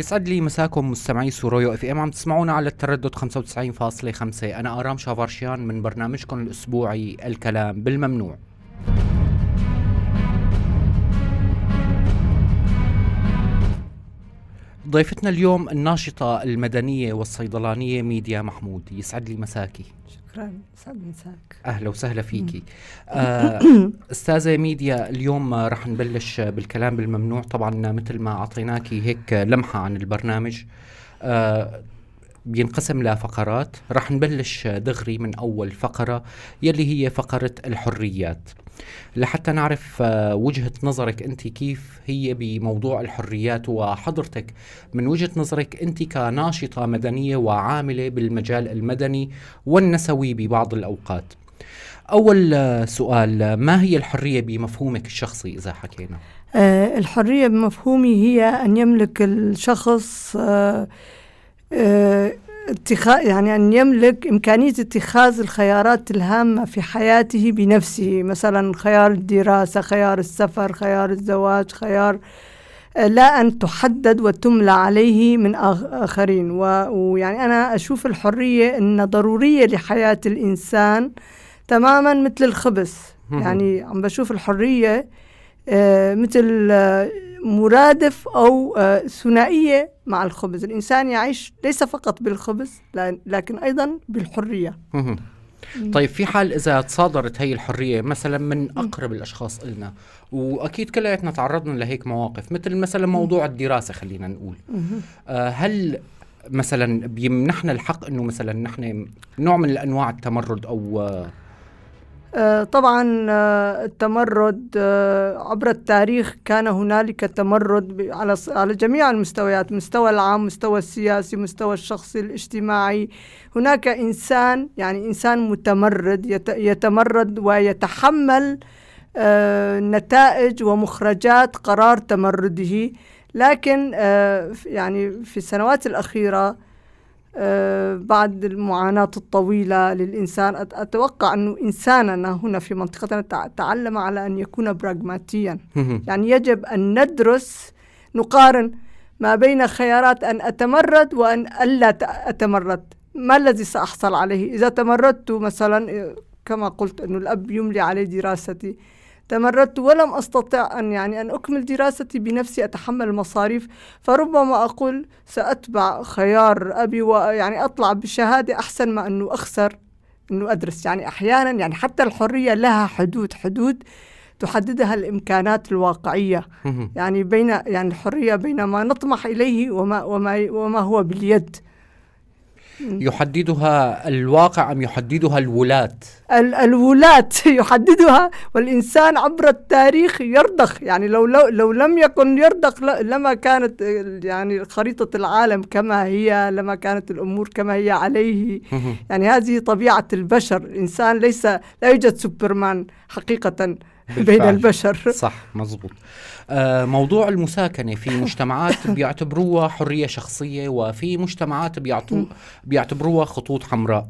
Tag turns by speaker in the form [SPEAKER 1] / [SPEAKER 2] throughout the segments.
[SPEAKER 1] يسعد لي مساكم مستمعي سوريو اف ام عم تسمعونا على التردد 95.5 انا ارام شافرشيان من برنامجكم الاسبوعي الكلام بالممنوع ضيفتنا اليوم الناشطة المدنية والصيدلانية ميديا محمود يسعد لي مساكي
[SPEAKER 2] شكرا سعد مساك
[SPEAKER 1] اهلا وسهلا فيكي آه استاذه ميديا اليوم رح نبلش بالكلام بالممنوع طبعا مثل ما اعطيناكي هيك لمحه عن البرنامج آه بينقسم لفقرات رح نبلش دغري من اول فقره يلي هي فقره الحريات لحتى نعرف آه، وجهة نظرك أنت كيف هي بموضوع الحريات وحضرتك من وجهة نظرك أنت كناشطة مدنية وعاملة بالمجال المدني والنسوي ببعض الأوقات أول آه، سؤال آه، ما هي الحرية بمفهومك الشخصي إذا حكينا؟
[SPEAKER 2] الحرية بمفهومي هي أن يملك الشخص اتخاذ يعني أن يملك إمكانية اتخاذ الخيارات الهامة في حياته بنفسه مثلا خيار الدراسة خيار السفر خيار الزواج خيار آه، لا أن تحدد وتملى عليه من آخرين ويعني أنا أشوف الحرية أن ضرورية لحياة الإنسان تماما مثل الخبز يعني عم بشوف الحرية آه، مثل آه، مرادف أو آه، ثنائية مع الخبز الإنسان يعيش ليس فقط بالخبز لكن أيضا بالحرية طيب
[SPEAKER 1] في حال اذا تصادرت هي الحريه مثلا من اقرب الاشخاص النا واكيد كلياتنا تعرضنا لهيك مواقف مثل مثلا موضوع الدراسه خلينا نقول آه، هل مثلا بيمنحنا الحق انه مثلا نحن نوع من الانواع التمرد او آه،
[SPEAKER 2] آه، طبعا آه، التمرد آه، عبر التاريخ كان هنالك تمرد على على جميع المستويات مستوى العام مستوى السياسي مستوى الشخصي الاجتماعي هناك انسان يعني انسان متمرد يتمرد ويتحمل نتائج ومخرجات قرار تمرده لكن يعني في السنوات الاخيره آه، بعد المعاناة الطويلة للإنسان أتوقع أنه إنساننا هنا في منطقتنا تعلم على أن يكون براغماتيا يعني يجب أن ندرس نقارن ما بين خيارات أن أتمرد وأن ألا أتمرد ما الذي سأحصل عليه إذا تمردت مثلا آه، كما قلت أن الأب يملي عليه دراستي تمردت ولم أستطع أن يعني أن أكمل دراستي بنفسي أتحمل المصاريف فربما أقول سأتبع خيار أبي ويعني أطلع بشهادة أحسن ما أنه أخسر أنه أدرس يعني أحيانا يعني حتى الحرية لها حدود حدود تحددها الامكانات الواقعيه يعني بين يعني الحريه بين ما نطمح اليه وما وما وما هو باليد
[SPEAKER 1] يحددها الواقع أم يحددها الولاة
[SPEAKER 2] ال الولاة يحددها والإنسان عبر التاريخ يرضخ يعني لو, لو, لو لم يكن يرضخ لما كانت يعني خريطة العالم كما هي لما كانت الأمور كما هي عليه يعني هذه طبيعة البشر الإنسان ليس لا يوجد سوبرمان حقيقة بين البشر صح مزبوط
[SPEAKER 1] آه موضوع المساكنة في مجتمعات بيعتبروها حرية شخصية وفي مجتمعات بيعتبروها خطوط حمراء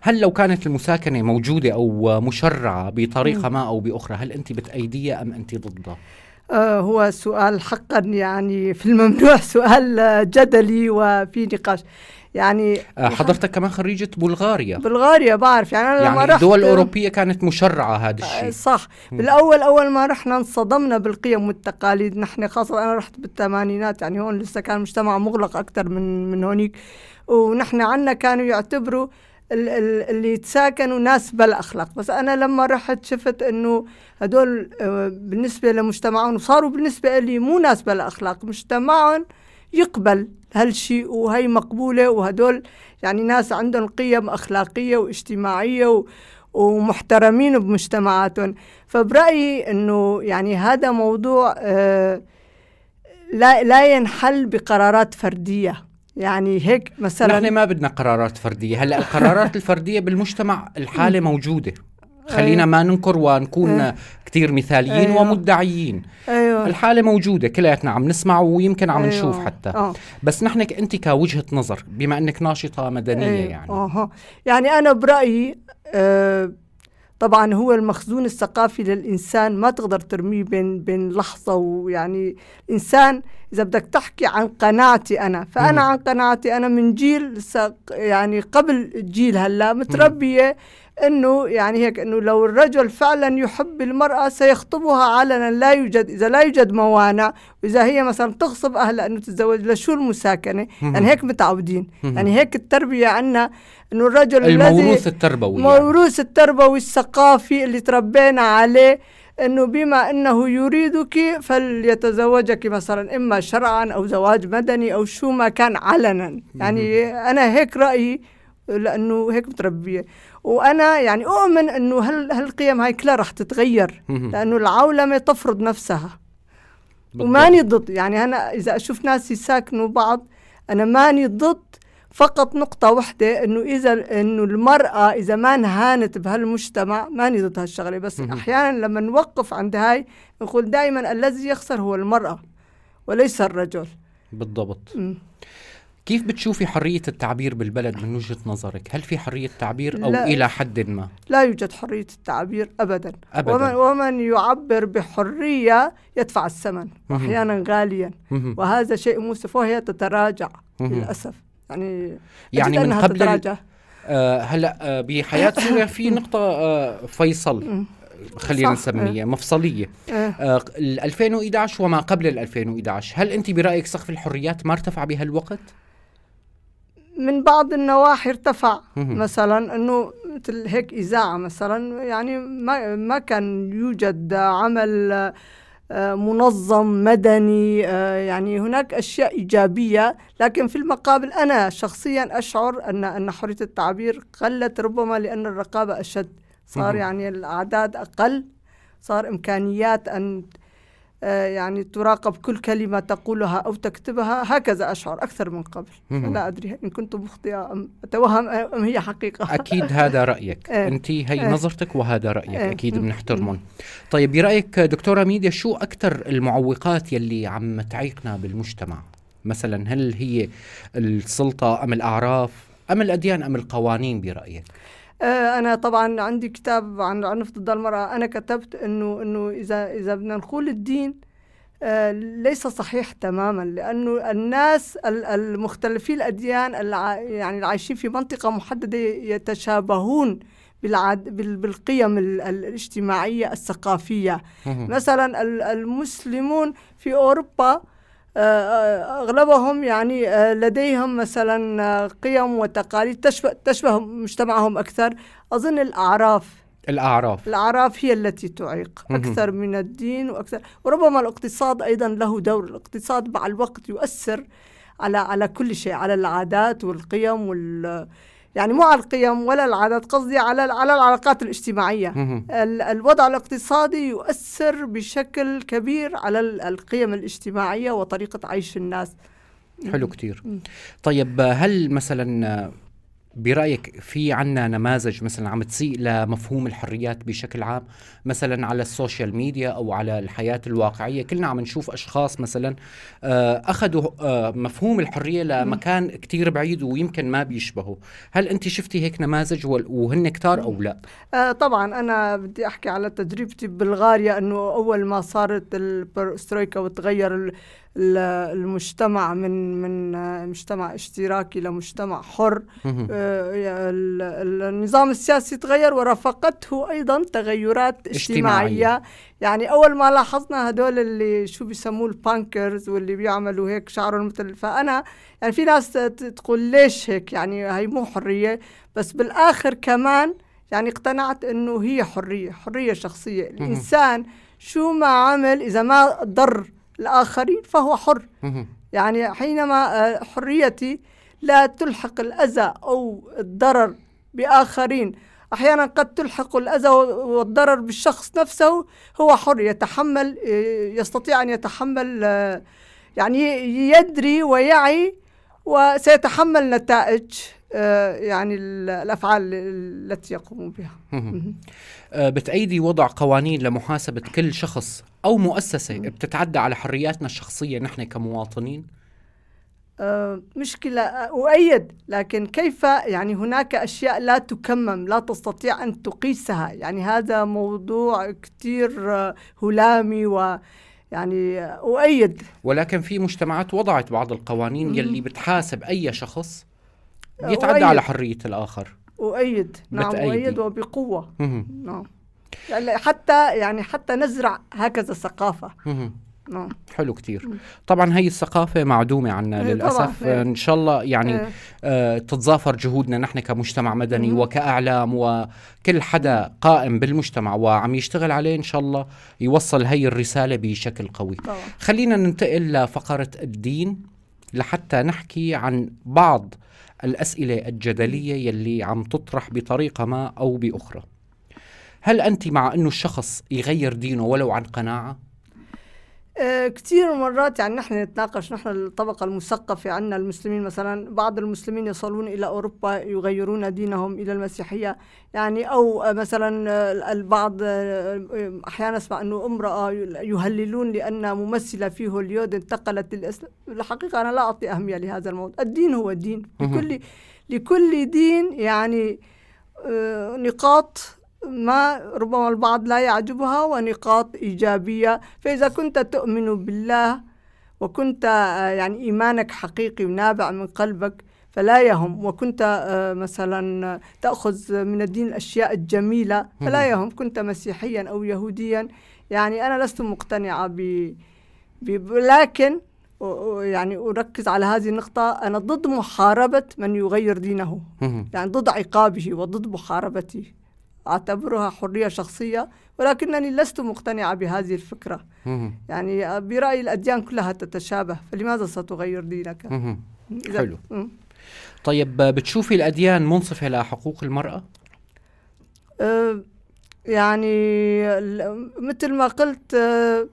[SPEAKER 1] هل لو كانت المساكنة موجودة أو مشرعة بطريقة ما أو بأخرى هل أنت بتأيديها أم أنت ضدها؟
[SPEAKER 2] آه، هو سؤال حقا يعني في الممنوع سؤال جدلي وفي نقاش يعني, آه،
[SPEAKER 1] يعني حضرتك كمان خريجة بلغاريا
[SPEAKER 2] بلغاريا بعرف يعني أنا يعني لما رحت الدول الأوروبية
[SPEAKER 1] كانت مشرعة هذا آه، الشيء صح
[SPEAKER 2] بالأول أول ما رحنا انصدمنا بالقيم والتقاليد نحن خاصة أنا رحت بالثمانينات يعني هون لسه كان مجتمع مغلق أكثر من من هونيك ونحن عنا كانوا يعتبروا اللي تساكنوا ناس بلا اخلاق بس انا لما رحت شفت انه هدول آه، بالنسبه لمجتمعهم وصاروا بالنسبه لي مو ناس بلا اخلاق مجتمعهم يقبل هالشيء وهي مقبولة وهدول يعني ناس عندهم قيم أخلاقية واجتماعية و ومحترمين بمجتمعاتهم فبرأيي أنه يعني هذا موضوع آه لا لا ينحل بقرارات فرديه يعني هيك مثلا نحن
[SPEAKER 1] ما بدنا قرارات فرديه هلا القرارات الفرديه بالمجتمع الحاله موجوده خلينا ما ننكر ونكون آه. كثير مثاليين آه. ومدعيين
[SPEAKER 2] آه. آه. الحاله
[SPEAKER 1] موجوده كلياتنا عم نسمع ويمكن عم أيوة. نشوف حتى آه. بس نحن انت كوجهه نظر بما انك ناشطه مدنيه أيوة. يعني
[SPEAKER 2] آه. يعني انا برايي آه طبعا هو المخزون الثقافي للانسان ما تقدر ترميه بين بين لحظه ويعني الانسان اذا بدك تحكي عن قناعتي انا فانا مم. عن قناعتي انا من جيل يعني قبل الجيل هلا متربيه مم. انه يعني هيك انه لو الرجل فعلا يحب المراه سيخطبها علنا لا يوجد اذا لا يوجد موانع واذا هي مثلا تخصب اهلها انه تتزوج لشو المساكنه؟ يعني هيك متعودين يعني هيك التربيه عندنا انه الرجل الموروث التربوي الموروث يعني. التربوي الثقافي اللي تربينا عليه انه بما انه يريدك فليتزوجك مثلا اما شرعا او زواج مدني او شو ما كان علنا يعني انا هيك رايي لانه هيك متربيه وانا يعني اؤمن انه هال هالقيم هاي كلها رح تتغير لانه العولمه تفرض نفسها بالضبط. وماني ضد يعني انا اذا اشوف ناس يساكنوا بعض انا ماني ضد فقط نقطة واحدة انه اذا انه المرأة اذا ما انهانت بهالمجتمع ماني ضد هالشغلة بس احيانا لما نوقف عند هاي نقول دائما الذي يخسر هو المرأة وليس الرجل
[SPEAKER 1] بالضبط م. كيف بتشوفي حرية التعبير بالبلد من وجهة نظرك؟ هل في حرية تعبير أو لا إلى حد ما؟
[SPEAKER 2] لا يوجد حرية التعبير أبدا, أبداً. ومن, ومن يعبر بحرية يدفع الثمن أحيانا غاليا وهذا شيء مؤسف وهي تتراجع للأسف يعني يعني من قبل تتراجع.
[SPEAKER 1] آه هلا آه بحياة سوريا في نقطة آه فيصل خلينا نسميها إيه. مفصليه إيه. آه. 2011 وما قبل ال 2011 هل انت برايك سقف الحريات ما ارتفع بهالوقت
[SPEAKER 2] من بعض النواحي ارتفع مثلا انه مثل هيك اذاعه مثلا يعني ما ما كان يوجد عمل آه، منظم مدني آه، يعني هناك اشياء ايجابيه لكن في المقابل انا شخصيا اشعر ان ان حريه التعبير قلت ربما لان الرقابه اشد
[SPEAKER 1] صار يعني
[SPEAKER 2] الاعداد اقل صار امكانيات ان آه، يعني تراقب كل كلمة تقولها أو تكتبها هكذا أشعر أكثر من قبل لا أدري إن كنت مخطئة أم أتوهم أم هي حقيقة أكيد هذا رأيك آه. أنت هي آه. نظرتك
[SPEAKER 1] وهذا رأيك أكيد بنحترمهم طيب برأيك دكتورة ميديا شو أكثر المعوقات يلي عم تعيقنا بالمجتمع مثلا هل هي السلطة أم الأعراف أم الأديان أم القوانين برأيك
[SPEAKER 2] آه، انا طبعا عندي كتاب عن العنف ضد المراه انا كتبت انه انه اذا اذا بدنا نقول الدين آه، ليس صحيح تماما لانه الناس المختلفي الاديان يعني العايشين في منطقه محدده يتشابهون بالعد بالقيم الاجتماعيه الثقافيه مثلا المسلمون في اوروبا آه، آه، أغلبهم يعني آه، لديهم مثلا قيم وتقاليد تشبه, تشبه مجتمعهم أكثر أظن الأعراف
[SPEAKER 1] الأعراف
[SPEAKER 2] الأعراف هي التي تعيق أكثر من الدين وأكثر وربما الاقتصاد أيضا له دور الاقتصاد مع الوقت يؤثر على على كل شيء على العادات والقيم وال يعني مو على القيم ولا العدد قصدي على على العلاقات الاجتماعيه الوضع الاقتصادي يؤثر بشكل كبير على القيم الاجتماعيه وطريقه عيش الناس حلو كتير
[SPEAKER 1] طيب هل مثلا برايك في عنا نماذج مثلا عم تسيء لمفهوم الحريات بشكل عام مثلا على السوشيال ميديا او على الحياه الواقعيه كلنا عم نشوف اشخاص مثلا آه، اخذوا آه، مفهوم الحريه لمكان كتير بعيد ويمكن ما بيشبهه هل انت شفتي هيك نماذج وهن كتار او لا
[SPEAKER 2] آه طبعا انا بدي احكي على تجربتي ببلغاريا انه اول ما صارت البروسترويكا وتغير المجتمع من من مجتمع اشتراكي لمجتمع حر آه، النظام السياسي تغير ورافقته ايضا تغيرات اجتماعيه, اجتماعية. يعني اول ما لاحظنا هدول اللي شو بيسموه البانكرز واللي بيعملوا هيك شعرهم مثل فانا يعني في ناس تقول ليش هيك يعني هي مو حريه بس بالاخر كمان يعني اقتنعت انه هي حريه حريه شخصيه الانسان شو ما عمل اذا ما ضر الآخرين فهو حر يعني حينما آه، حريتي لا تلحق الأذى أو الضرر بآخرين أحيانا قد تلحق الأذى والضرر بالشخص نفسه هو حر يتحمل آه، يستطيع أن يتحمل آه، يعني يدري ويعي وسيتحمل نتائج آه، يعني الافعال التي يقوموا بها.
[SPEAKER 1] آه، بتأيدي وضع قوانين لمحاسبه كل شخص او مؤسسه بتتعدى على حرياتنا الشخصيه نحن كمواطنين؟
[SPEAKER 2] آه، مشكلة أؤيد لكن كيف يعني هناك أشياء لا تكمم لا تستطيع أن تقيسها يعني هذا موضوع كتير هلامي و يعني أؤيد
[SPEAKER 1] ولكن في مجتمعات وضعت بعض القوانين يلي بتحاسب أي شخص
[SPEAKER 2] يتعدى على حريه الاخر اؤيد نعم اؤيد وبقوه نعم يعني حتى يعني حتى نزرع هكذا ثقافه نعم
[SPEAKER 1] حلو كتير طبعا هي الثقافة معدومة عنا إيه، للأسف إيه. إن شاء الله يعني إيه. آه تتظافر جهودنا نحن كمجتمع مدني مم. وكأعلام وكل حدا قائم بالمجتمع وعم يشتغل عليه إن شاء الله يوصل هي الرسالة بشكل قوي طبعا. خلينا ننتقل لفقرة الدين لحتى نحكي عن بعض الأسئلة الجدلية يلي عم تطرح بطريقة ما أو بأخرى هل أنت مع أنه الشخص يغير دينه ولو عن قناعة؟
[SPEAKER 2] آه، كثير مرات يعني نحن نتناقش نحن الطبقة المثقفة عندنا المسلمين مثلا بعض المسلمين يصلون إلى أوروبا يغيرون دينهم إلى المسيحية يعني أو مثلا البعض أحيانا أسمع أنه امرأة يهللون لأن ممثلة في هوليود انتقلت للإسلام الحقيقة أنا لا أعطي أهمية لهذا الموضوع الدين هو الدين لكل لكل دين يعني آه، نقاط ما ربما البعض لا يعجبها ونقاط إيجابية فإذا كنت تؤمن بالله وكنت آه، يعني إيمانك حقيقي ونابع من قلبك فلا يهم وكنت آه، مثلا تأخذ من الدين الأشياء الجميلة فلا يهم كنت مسيحيا أو يهوديا يعني أنا لست مقتنعة ب لكن يعني أركز على هذه النقطة أنا ضد محاربة من يغير دينه يعني ضد عقابه وضد محاربته أعتبرها حرية شخصية ولكنني لست مقتنعة بهذه الفكرة يعني برأيي الأديان كلها تتشابه فلماذا ستغير دينك حلو
[SPEAKER 1] طيب بتشوفي الأديان منصفة لحقوق المرأة؟
[SPEAKER 2] أه، يعني مثل ما قلت أه،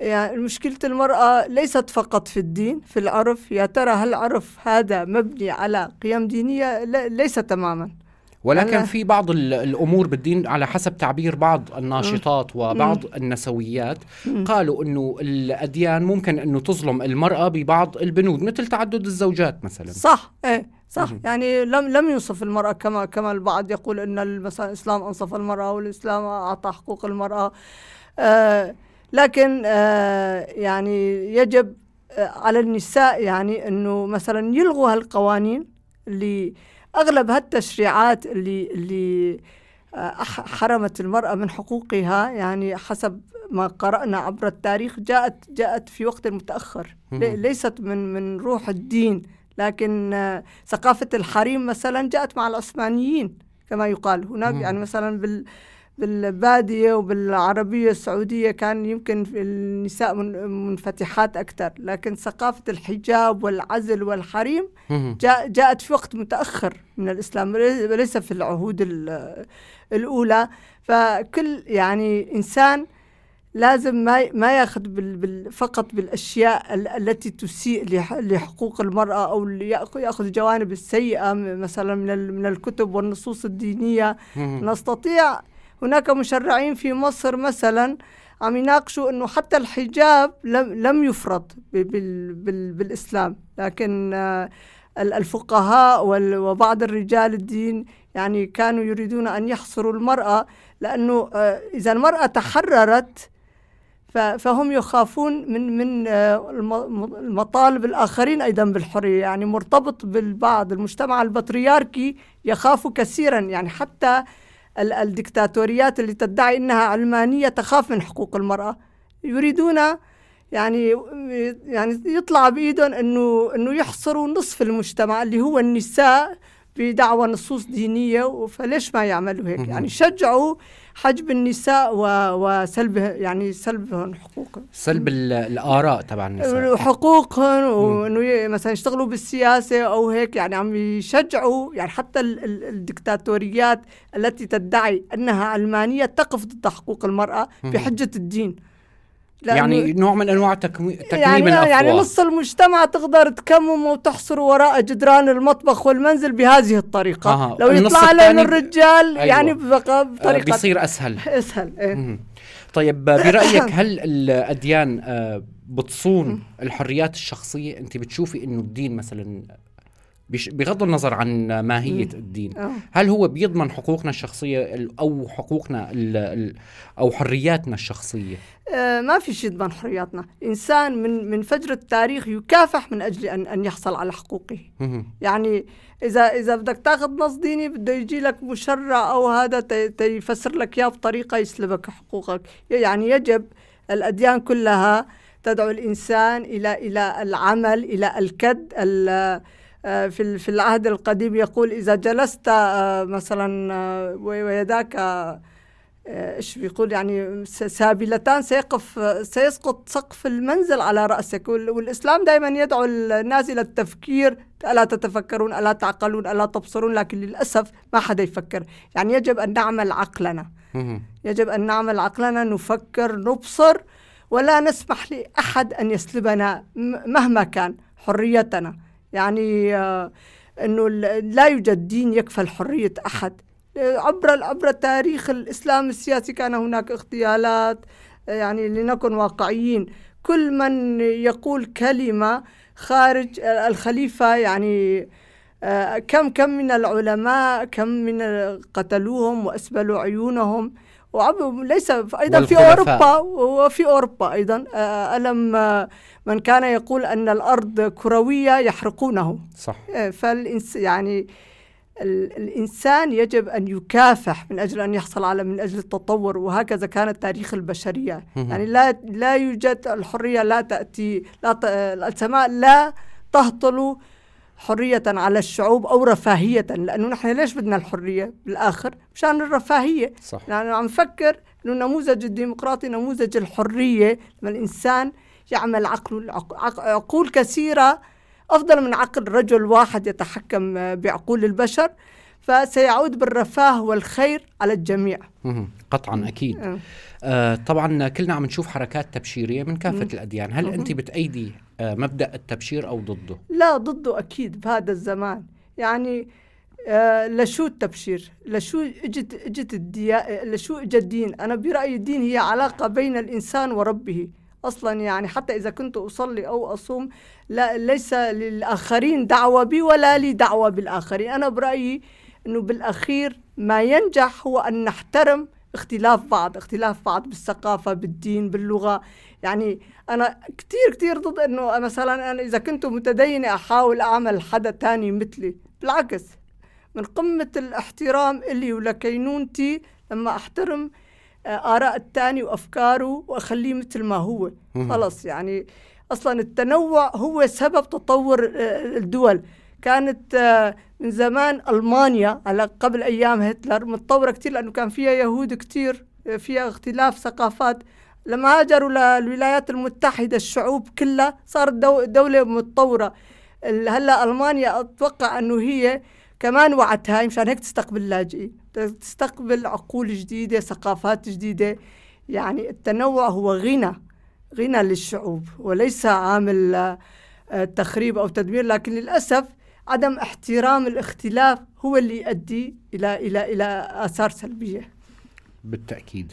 [SPEAKER 2] يعني مشكلة المرأة ليست فقط في الدين في العرف يا ترى هل العرف هذا مبني على قيم دينية ليس تماما
[SPEAKER 1] ولكن في بعض الامور بالدين على حسب تعبير بعض الناشطات وبعض النسويات قالوا انه الاديان ممكن انه تظلم المراه ببعض البنود مثل تعدد الزوجات مثلا صح
[SPEAKER 2] ايه صح يعني لم لم ينصف المرأة كما كما البعض يقول أن مثلا الإسلام أنصف المرأة والإسلام أعطى حقوق المرأة آه لكن آه يعني يجب آه على النساء يعني أنه مثلا يلغوا هالقوانين اللي اغلب هالتشريعات اللي اللي آه، حرمت المرأة من حقوقها يعني حسب ما قرأنا عبر التاريخ جاءت جاءت في وقت متأخر ليست من من روح الدين لكن آه، ثقافة الحريم مثلا جاءت مع العثمانيين كما يقال هناك يعني مثلا بال بالبادية وبالعربية السعودية كان يمكن النساء منفتحات أكثر لكن ثقافة الحجاب والعزل والحريم جاء جاءت في وقت متأخر من الإسلام وليس في العهود الأولى فكل يعني إنسان لازم ما ما ياخذ فقط بالاشياء التي تسيء لحقوق المراه او ياخذ الجوانب السيئه مثلا من من الكتب والنصوص الدينيه نستطيع هناك مشرعين في مصر مثلا عم يناقشوا انه حتى الحجاب لم لم يفرض بال بال بالاسلام لكن آه، الفقهاء وبعض الرجال الدين يعني كانوا يريدون ان يحصروا المراه لانه آه، اذا المراه تحررت فهم يخافون من من آه، المطالب الاخرين ايضا بالحريه يعني مرتبط بالبعض المجتمع البطريركي يخاف كثيرا يعني حتى الدكتاتوريات اللي تدعي انها علمانيه تخاف من حقوق المراه يريدون يعني يعني يطلع بايدهم انه انه يحصروا نصف المجتمع اللي هو النساء بدعوى نصوص دينيه فليش ما يعملوا هيك يعني شجعوا حجب النساء وسلب يعني سلبهن حقوقهن
[SPEAKER 1] سلب الاراء
[SPEAKER 2] طبعا النساء وانه مثلا يشتغلوا بالسياسه او هيك يعني عم يشجعوا يعني حتى الدكتاتوريات التي تدعي انها علمانيه تقف ضد حقوق المراه بحجه الدين يعني نوع من انواع تكميم يعني يعني نص المجتمع تقدر تكمم وتحصر وراء جدران المطبخ والمنزل بهذه الطريقه آه. لو يطلع علينا الرجال أيوة. يعني آه، بطريقه بيصير اسهل اسهل إيه؟
[SPEAKER 1] طيب برايك هل الاديان آه، بتصون الحريات الشخصيه انت بتشوفي انه الدين مثلا بغض النظر عن ماهيه الدين آه. هل هو بيضمن حقوقنا الشخصيه او حقوقنا الـ الـ او حرياتنا الشخصيه
[SPEAKER 2] آه ما في شيء يضمن حرياتنا انسان من من فجر التاريخ يكافح من اجل ان ان يحصل على حقوقه يعني اذا اذا بدك تاخذ نص ديني بده يجي لك مشرع او هذا تيفسر لك اياه بطريقه يسلبك حقوقك يعني يجب الاديان كلها تدعو الانسان الى الى العمل الى الكد في في العهد القديم يقول إذا جلست آه، مثلا آه، ويداك آه، ايش بيقول يعني سابلتان سيقف سيسقط سقف المنزل على راسك والاسلام دائما يدعو الناس الى التفكير الا تتفكرون الا تعقلون الا تبصرون لكن للاسف ما حدا يفكر يعني يجب ان نعمل عقلنا يجب ان نعمل عقلنا نفكر نبصر ولا نسمح لاحد ان يسلبنا مهما كان حريتنا يعني آه، أنه لا يوجد دين يكفل حرية أحد عبر عبر تاريخ الإسلام السياسي كان هناك اغتيالات آه، يعني لنكن واقعيين كل من يقول كلمة خارج الخليفة يعني آه، كم كم من العلماء كم من قتلوهم وأسبلوا عيونهم وعم ليس ايضا في اوروبا وفي اوروبا ايضا آه، الم آه، من كان يقول ان الارض كرويه يحرقونه صح آه، فالإنس يعني الانسان يجب ان يكافح من اجل ان يحصل على من اجل التطور وهكذا كان تاريخ البشريه يعني لا لا يوجد الحريه لا تاتي لا السماء لا تهطل حرية على الشعوب أو رفاهية لأنه نحن ليش بدنا الحرية بالآخر مشان الرفاهية صح. لأنه عم نفكر أنه نموذج الديمقراطي نموذج الحرية لما الإنسان يعمل عقل عقول كثيرة أفضل من عقل رجل واحد يتحكم بعقول البشر فسيعود بالرفاه والخير على الجميع
[SPEAKER 1] قطعا اكيد آه. آه طبعا كلنا عم نشوف حركات تبشيريه من كافه الاديان هل انت بتأيدي آه مبدا التبشير او ضده
[SPEAKER 2] لا ضده اكيد بهذا الزمان يعني آه لشو التبشير لشو اجت اجت الديا لشو اجى الدين انا برايي الدين هي علاقه بين الانسان وربه اصلا يعني حتى اذا كنت اصلي او اصوم لا ليس للاخرين دعوه بي ولا لي دعوه بالاخرين انا برايي انه بالاخير ما ينجح هو ان نحترم اختلاف بعض اختلاف بعض بالثقافة بالدين باللغة يعني أنا كتير كتير ضد أنه مثلا أنا إذا كنت متدينة أحاول أعمل حدا تاني مثلي بالعكس من قمة الاحترام إلي ولكينونتي لما أحترم آه، آراء التاني وأفكاره وأخليه مثل ما هو خلص يعني أصلا التنوع هو سبب تطور آه، الدول كانت آه، من زمان المانيا على قبل ايام هتلر متطوره كثير لانه كان فيها يهود كثير آه، فيها اختلاف ثقافات لما هاجروا للولايات المتحده الشعوب كلها صارت دوله متطوره هلا المانيا اتوقع انه هي كمان وعدتها مشان هيك تستقبل لاجئين تستقبل عقول جديده ثقافات جديده يعني التنوع هو غنى غنى للشعوب وليس عامل آه، تخريب او تدمير لكن للاسف عدم احترام الاختلاف هو اللي يؤدي الى الى الى اثار سلبيه
[SPEAKER 1] بالتاكيد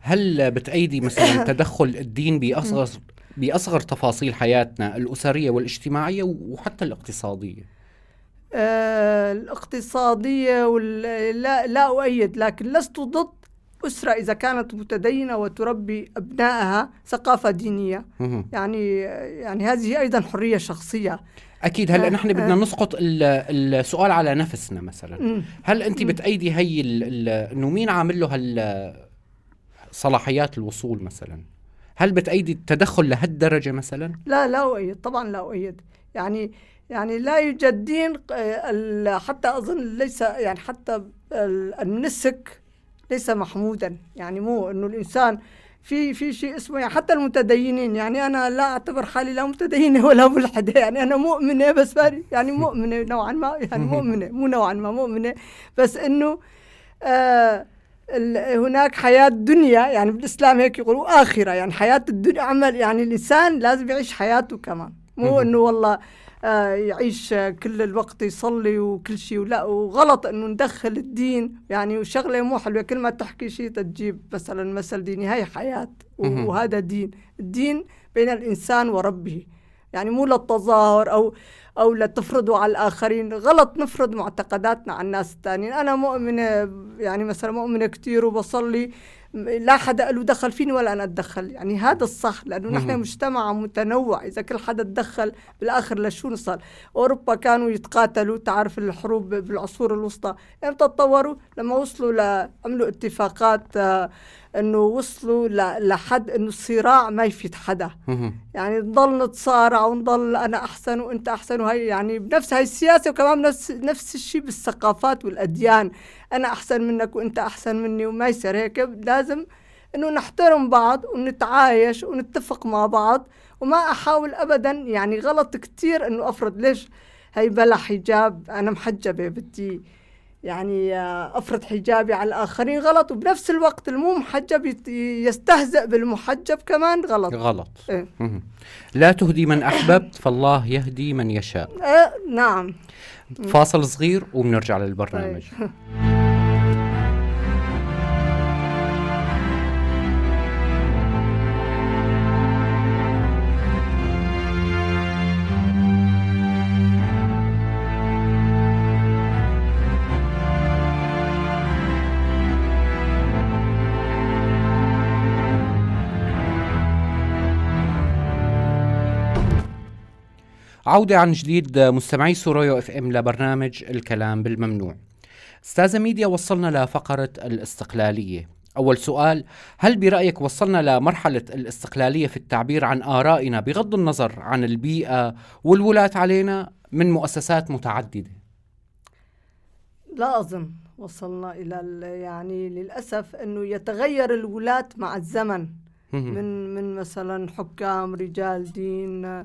[SPEAKER 1] هل بتأيدي مثلا تدخل الدين باصغر باصغر تفاصيل حياتنا الاسريه والاجتماعيه وحتى الاقتصاديه
[SPEAKER 2] آه الاقتصاديه وال... لا لا اؤيد لكن لست ضد أسرة إذا كانت متدينة وتربي أبنائها ثقافة دينية يعني يعني هذه أيضا حرية شخصية اكيد هلا آه، نحن بدنا آه. نسقط
[SPEAKER 1] السؤال على نفسنا مثلا هل انت بتأيدي هي انه مين عامل له هال صلاحيات الوصول مثلا هل بتأيدي التدخل لهالدرجة مثلا؟
[SPEAKER 2] لا لا أؤيد طبعا لا أؤيد يعني يعني لا يوجد دين آه، حتى أظن ليس يعني حتى النسك ليس محمودا يعني مو أنه الإنسان في في شيء اسمه يعني حتى المتدينين يعني انا لا اعتبر حالي لا متدينه ولا ملحده يعني انا مؤمنه بس يعني مؤمنه نوعا ما يعني مؤمنه مو نوعا ما مؤمنه بس انه آه هناك حياة دنيا يعني بالإسلام هيك يقولوا آخرة يعني حياة الدنيا عمل يعني الإنسان لازم يعيش حياته كمان مو إنه والله آه، يعيش آه، كل الوقت يصلي وكل شيء ولا وغلط انه ندخل الدين يعني وشغله مو حلوه كل ما تحكي شيء تجيب مثلا مثل ديني هاي حياه وهذا دين الدين بين الانسان وربه يعني مو للتظاهر او او لتفرضوا على الاخرين غلط نفرض معتقداتنا على الناس الثانيين انا مؤمنه يعني مثلا مؤمنه كثير وبصلي لا حدا له دخل فيني ولا انا اتدخل يعني هذا الصح لانه نحن مجتمع متنوع اذا كل حدا تدخل بالاخر لشو نصل اوروبا كانوا يتقاتلوا تعرف الحروب بالعصور الوسطى امتى تطوروا لما وصلوا لعملوا اتفاقات آه، انه وصلوا لحد انه الصراع ما يفيد حدا يعني نضل نتصارع ونضل انا احسن وانت احسن وهي يعني بنفس هاي السياسه وكمان نفس نفس الشيء بالثقافات والاديان انا احسن منك وانت احسن مني وما يصير هيك لازم انه نحترم بعض ونتعايش ونتفق مع بعض وما احاول ابدا يعني غلط كثير انه افرض ليش هي بلا حجاب انا محجبه بدي يعني آه، افرض حجابي على الاخرين غلط وبنفس الوقت المو محجب يستهزئ بالمحجب كمان غلط غلط إيه؟
[SPEAKER 1] لا تهدي من احببت فالله يهدي من يشاء
[SPEAKER 2] إيه؟ نعم فاصل
[SPEAKER 1] صغير وبنرجع للبرنامج إيه. عودة عن جديد مستمعي سوريا اف ام لبرنامج الكلام بالممنوع استاذة ميديا وصلنا لفقرة الاستقلالية أول سؤال هل برأيك وصلنا لمرحلة الاستقلالية في التعبير عن آرائنا بغض النظر عن البيئة والولاة علينا من مؤسسات متعددة؟
[SPEAKER 2] لا أظن وصلنا إلى يعني للأسف أنه يتغير الولاة مع الزمن من من مثلا حكام رجال دين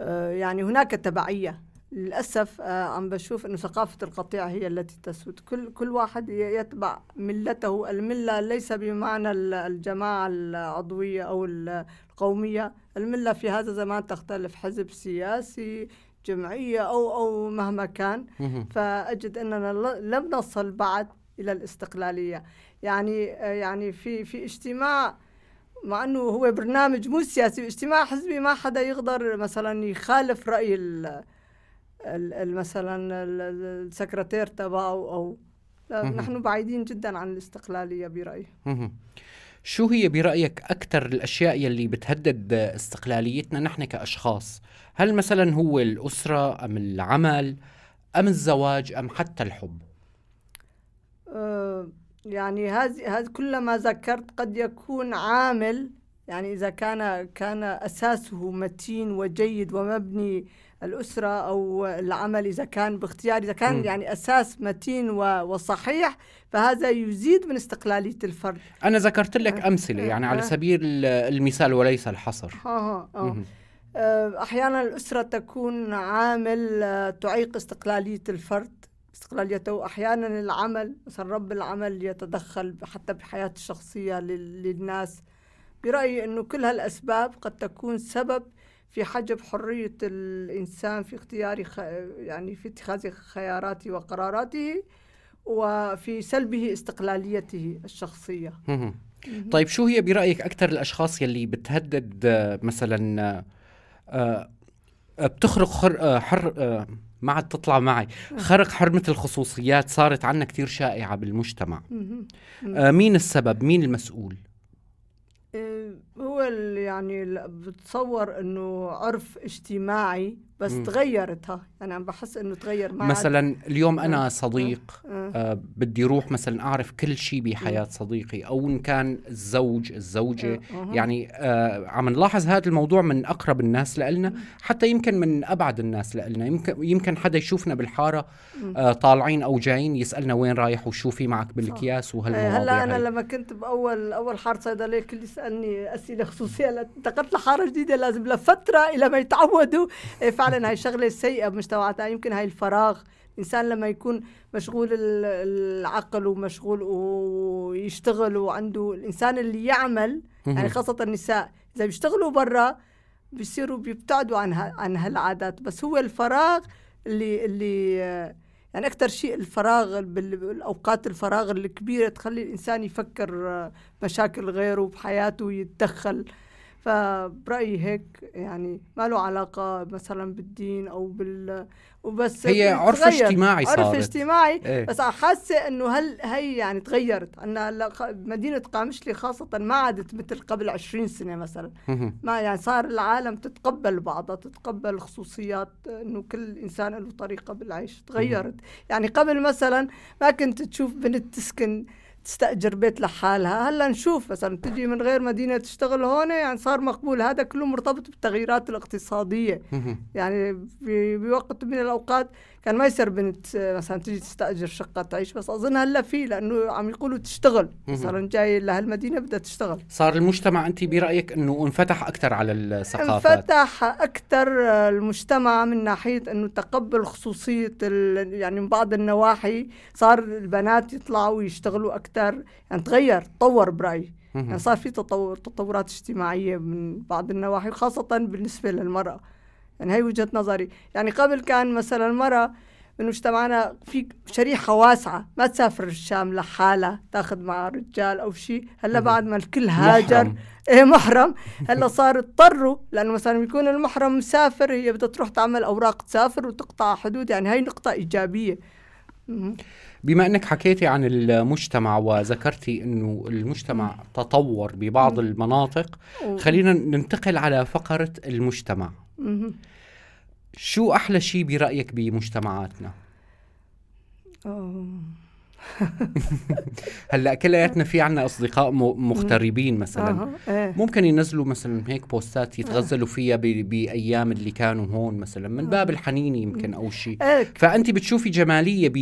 [SPEAKER 2] آه، يعني هناك تبعية للأسف آه، عم بشوف أنه ثقافة القطيع هي التي تسود كل, كل واحد يتبع ملته الملة ليس بمعنى الجماعة العضوية أو القومية الملة في هذا الزمان تختلف حزب سياسي جمعية أو أو مهما كان فأجد أننا لم نصل بعد إلى الاستقلالية يعني آه، يعني في في اجتماع مع انه هو برنامج مو سياسي اجتماع حزبي ما حدا يقدر مثلا يخالف راي مثلا السكرتير تبعه او نحن بعيدين جدا عن الاستقلاليه برايي
[SPEAKER 1] شو هي برايك اكثر الاشياء يلي بتهدد استقلاليتنا نحن كاشخاص هل مثلا هو الاسره ام العمل ام الزواج ام حتى الحب
[SPEAKER 2] أه يعني هذه كل ما ذكرت قد يكون عامل يعني إذا كان كان أساسه متين وجيد ومبني الأسرة أو العمل إذا كان باختيار إذا كان م. يعني أساس متين وصحيح فهذا يزيد من استقلالية الفرد
[SPEAKER 1] أنا ذكرت لك آه. أمثلة يعني على آه. سبيل المثال وليس الحصر
[SPEAKER 2] ها آه،, آه. أحيانا الأسرة تكون عامل تعيق استقلالية الفرد استقلاليته وأحيانا العمل مثلا رب العمل يتدخل حتى بحياة الشخصية للناس برأيي أنه كل هالأسباب قد تكون سبب في حجب حرية الإنسان في اختيار خ... يعني في اتخاذ خياراته وقراراته وفي سلبه استقلاليته الشخصية
[SPEAKER 1] طيب شو هي برأيك أكثر الأشخاص يلي بتهدد مثلا آه، آه، بتخرق حر, آه، حر ما عاد تطلع معي آه. خرق حرمة الخصوصيات صارت عنا كتير شائعة بالمجتمع آه مين السبب مين المسؤول
[SPEAKER 2] آه، هو يعني بتصور انه عرف اجتماعي بس م. تغيرت ها يعني عم بحس انه تغير معي مثلا
[SPEAKER 1] اليوم انا آه. صديق آه. أه. بدي روح مثلا اعرف كل شيء بحياه صديقي او ان كان الزوج الزوجه آه، يعني آه عم نلاحظ هذا الموضوع من اقرب الناس لنا حتى يمكن من ابعد الناس لنا يمكن يمكن حدا يشوفنا بالحاره آه طالعين او جايين يسالنا وين رايح وشو في معك بالاكياس وهالمواضيع هلا انا هاي.
[SPEAKER 2] لما كنت باول اول حاره صيدليه الكل يسالني الغسيل خصوصيا انتقلت لحاره جديده لازم لفتره الى ما يتعودوا إيه، فعلا هاي شغله سيئه بمجتمعاتنا يمكن هاي الفراغ الانسان لما يكون مشغول العقل ومشغول ويشتغل وعنده الانسان اللي يعمل يعني خاصه النساء اذا بيشتغلوا برا بيصيروا بيبتعدوا عن عن هالعادات بس هو الفراغ اللي اللي آه، يعني أكثر شيء الفراغ بالاوقات الفراغ الكبيرة تخلي الإنسان يفكر آه، مشاكل غيره بحياته يتدخل فبرأيي هيك يعني ما له علاقة مثلا بالدين أو بال وبس هي عرف اجتماعي صار عرف اجتماعي ايه؟ بس حاسة إنه هل هي يعني تغيرت ان هلا مدينة قامشلي خاصة ما عادت مثل قبل 20 سنة مثلا ما يعني صار العالم تتقبل بعضها تتقبل خصوصيات إنه كل إنسان له طريقة بالعيش تغيرت يعني قبل مثلا ما كنت تشوف بنت تسكن تستأجر بيت لحالها هلا نشوف مثلا تجي من غير مدينة تشتغل هون يعني صار مقبول هذا كله مرتبط بالتغييرات الاقتصادية يعني بوقت من الأوقات كان ما يصير بنت آه، مثلا تجي تستاجر شقه تعيش بس اظن هلا في لانه عم يقولوا تشتغل مثلا جاي لهالمدينه بدها تشتغل
[SPEAKER 1] صار المجتمع انت برايك انه انفتح اكثر على الثقافات
[SPEAKER 2] انفتح اكثر آه، المجتمع من ناحيه انه تقبل خصوصيه يعني من بعض النواحي صار البنات يطلعوا ويشتغلوا اكثر يعني تغير تطور برايي يعني صار في تطور تطورات اجتماعيه من بعض النواحي خاصه بالنسبه للمراه يعني هي وجهه نظري يعني قبل كان مثلا المراه من مجتمعنا في شريحة واسعة ما تسافر الشام لحالها تاخذ مع رجال أو شيء هلا بعد ما الكل هاجر محرم. إيه محرم هلا صار اضطروا لأنه مثلا بيكون المحرم مسافر هي بدها تروح تعمل أوراق تسافر وتقطع حدود يعني هاي نقطة إيجابية
[SPEAKER 1] بما انك حكيتي عن المجتمع وذكرتي انه المجتمع تطور ببعض المناطق خلينا ننتقل على فقره المجتمع شو احلى شيء برايك بمجتمعاتنا؟ هلا كلياتنا في عنا اصدقاء مغتربين مثلا إيه. ممكن ينزلوا مثلا هيك بوستات يتغزلوا فيها بايام اللي كانوا هون مثلا من باب الحنين يمكن او شيء إيه. فانت بتشوفي جماليه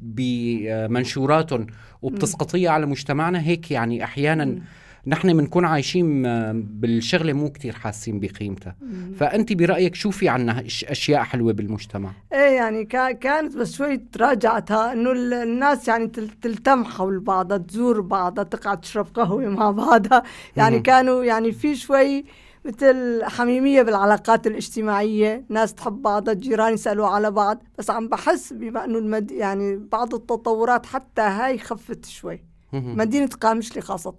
[SPEAKER 1] بمنشوراتهم آه، وبتسقطيها على مجتمعنا هيك يعني احيانا نحن بنكون عايشين آه، بالشغله مو كتير حاسين بقيمتها فانت برايك شو في عنا اشياء حلوه بالمجتمع
[SPEAKER 2] ايه يعني كانت بس شوي تراجعتها انه الناس يعني تلتم حول بعضها تزور بعضها تقعد تشرب قهوه مع بعضها يعني مم. كانوا يعني في شوي مثل حميمية بالعلاقات الاجتماعية ناس تحب بعضها الجيران يسألوا على بعض بس عم بحس بما أنه المد... يعني بعض التطورات حتى هاي خفت شوي مدينة قامشلي خاصة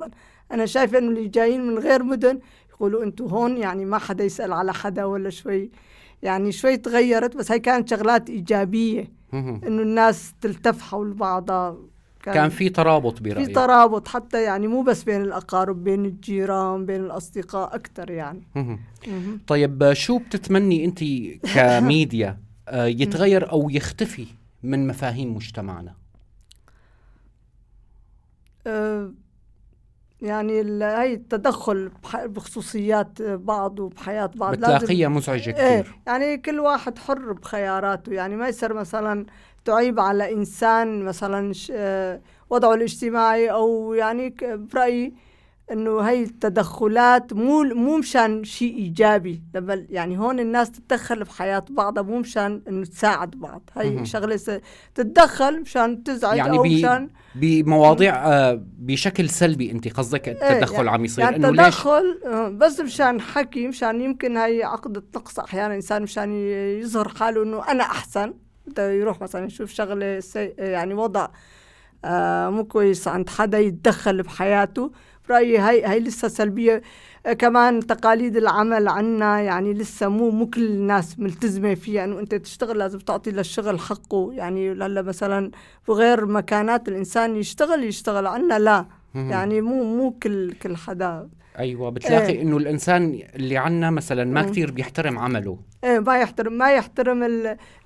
[SPEAKER 2] انا شايفه انه اللي جايين من غير مدن يقولوا انتم هون يعني ما حدا يسال على حدا ولا شوي يعني شوي تغيرت بس هي كانت شغلات ايجابيه انه الناس تلتف حول بعضها كان, كان في ترابط برايك في ترابط حتى يعني مو بس بين الاقارب بين الجيران بين الاصدقاء اكثر يعني
[SPEAKER 1] طيب شو بتتمني انت كميديا آه، يتغير او يختفي من مفاهيم مجتمعنا
[SPEAKER 2] أه يعني هاي التدخل بخصوصيات بعض وبحياة بعض بتلاقية مزعجة كثير ايه يعني كل واحد حر بخياراته يعني ما يصير مثلا تعيب على إنسان مثلا آه، وضعه الاجتماعي أو يعني برأيي انه هاي التدخلات مو مو مشان شيء ايجابي لما يعني هون الناس تتدخل بحياه بعضها مو مشان انه تساعد بعض هاي شغله تتدخل مشان تزعج يعني او مشان
[SPEAKER 1] بمواضيع آه بشكل سلبي انت قصدك إيه، التدخل ايه يعني عم يصير يعني انه التدخل
[SPEAKER 2] ليش آه، بس مشان حكي مشان يمكن هاي عقدة نقص احيانا انسان مشان يظهر حاله انه انا احسن يروح مثلا يشوف شغله يعني وضع آه مو كويس عند حدا يتدخل بحياته برأيي هاي هاي لسه سلبية آه، كمان تقاليد العمل عنا يعني لسه مو مو كل الناس ملتزمه فيها انه انت تشتغل لازم تعطي للشغل حقه يعني هلا مثلا بغير مكانات الانسان يشتغل يشتغل عنا لا يعني مو مو كل كل حدا
[SPEAKER 1] ايوه بتلاقي ايه. انه الانسان اللي عنا مثلا ما كثير بيحترم عمله
[SPEAKER 2] ايه ما يحترم ما يحترم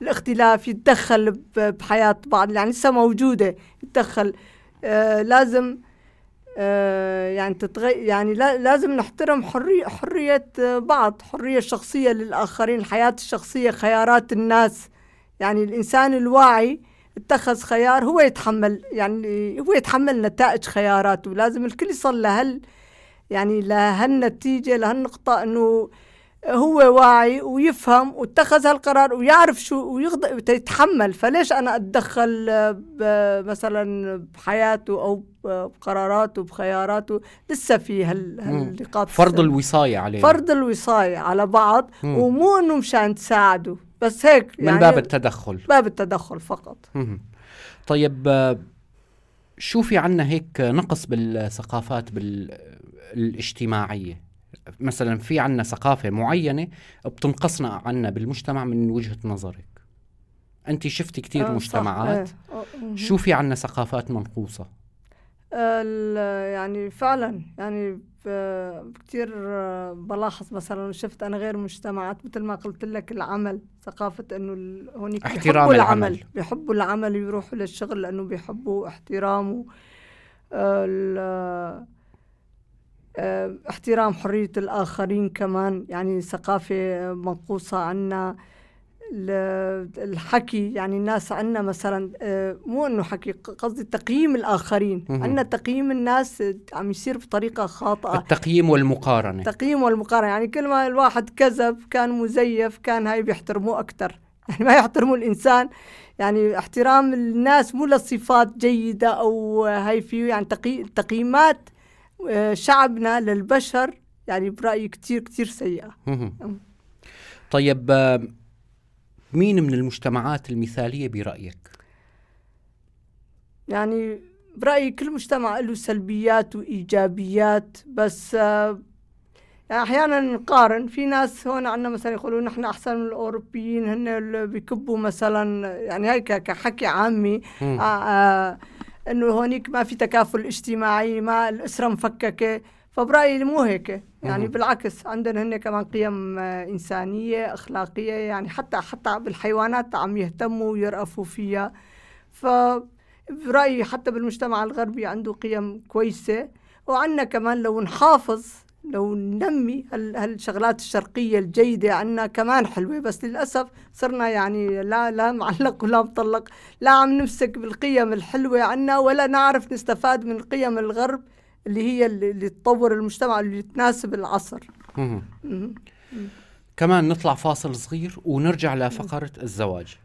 [SPEAKER 2] الاختلاف يتدخل بحياه بعض يعني لسه موجوده يتدخل آه لازم آه، يعني تتغي... يعني لازم نحترم حرية حرية آه، بعض حرية شخصية للآخرين الحياة الشخصية خيارات الناس يعني الإنسان الواعي اتخذ خيار هو يتحمل يعني هو يتحمل نتائج خياراته ولازم الكل يصل لهال يعني لهالنتيجة لهالنقطة أنه هو واعي ويفهم واتخذ هالقرار ويعرف شو ويغض... يتحمل فليش أنا أتدخل آه، مثلا بحياته أو بقراراته بخياراته لسه في هالنقاط فرض الوصاية عليه فرض الوصاية على بعض مم. ومو انه مشان تساعده بس هيك يعني من باب التدخل باب التدخل فقط
[SPEAKER 1] مم. طيب آه، شو في عنا هيك نقص بالثقافات بال... الاجتماعية مثلا في عنا ثقافة معينة بتنقصنا عنا بالمجتمع من وجهة نظرك أنت شفتي كتير آه، مجتمعات إيه. شو في عنا ثقافات منقوصة
[SPEAKER 2] يعني فعلا يعني كثير بلاحظ مثلا شفت انا غير مجتمعات مثل ما قلت لك العمل ثقافه انه هونيك بيحبوا العمل, العمل بيحبوا العمل يروحوا للشغل لانه بيحبوا احترامه احترام حريه الاخرين كمان يعني ثقافه منقوصه عنا الحكي يعني الناس عندنا مثلا آه، مو انه حكي قصدي تقييم الاخرين عندنا تقييم الناس عم يصير بطريقه خاطئه
[SPEAKER 1] التقييم والمقارنه
[SPEAKER 2] التقييم والمقارنه يعني كل ما الواحد كذب كان مزيف كان هاي بيحترموه اكثر يعني ما يحترموا الانسان يعني احترام الناس مو لصفات جيده او هاي فيه يعني تقي... تقييمات آه، شعبنا للبشر يعني برايي كثير كثير سيئه
[SPEAKER 1] طيب مين من المجتمعات المثالية برأيك؟
[SPEAKER 2] يعني برأيي كل مجتمع له سلبيات وإيجابيات بس آه، يعني أحيانا نقارن في ناس هون عندنا مثلا يقولوا نحن أحسن من الأوروبيين هن اللي بيكبوا مثلا يعني هيك كحكي عامي آه، آه، انه هونيك ما في تكافل اجتماعي ما الاسره مفككه فبرايي مو هيك يعني مم. بالعكس عندنا هن كمان قيم آه، انسانيه اخلاقيه يعني حتى حتى بالحيوانات عم يهتموا ويرأفوا فيها ف برايي حتى بالمجتمع الغربي عنده قيم كويسه وعندنا كمان لو نحافظ لو ننمي هالشغلات الشرقية الجيدة عنا كمان حلوة بس للأسف صرنا يعني لا لا معلق ولا مطلق لا عم نمسك بالقيم الحلوة عنا ولا نعرف نستفاد من قيم الغرب اللي هي اللي تطور المجتمع اللي تناسب العصر
[SPEAKER 1] كمان نطلع فاصل صغير ونرجع لفقرة الزواج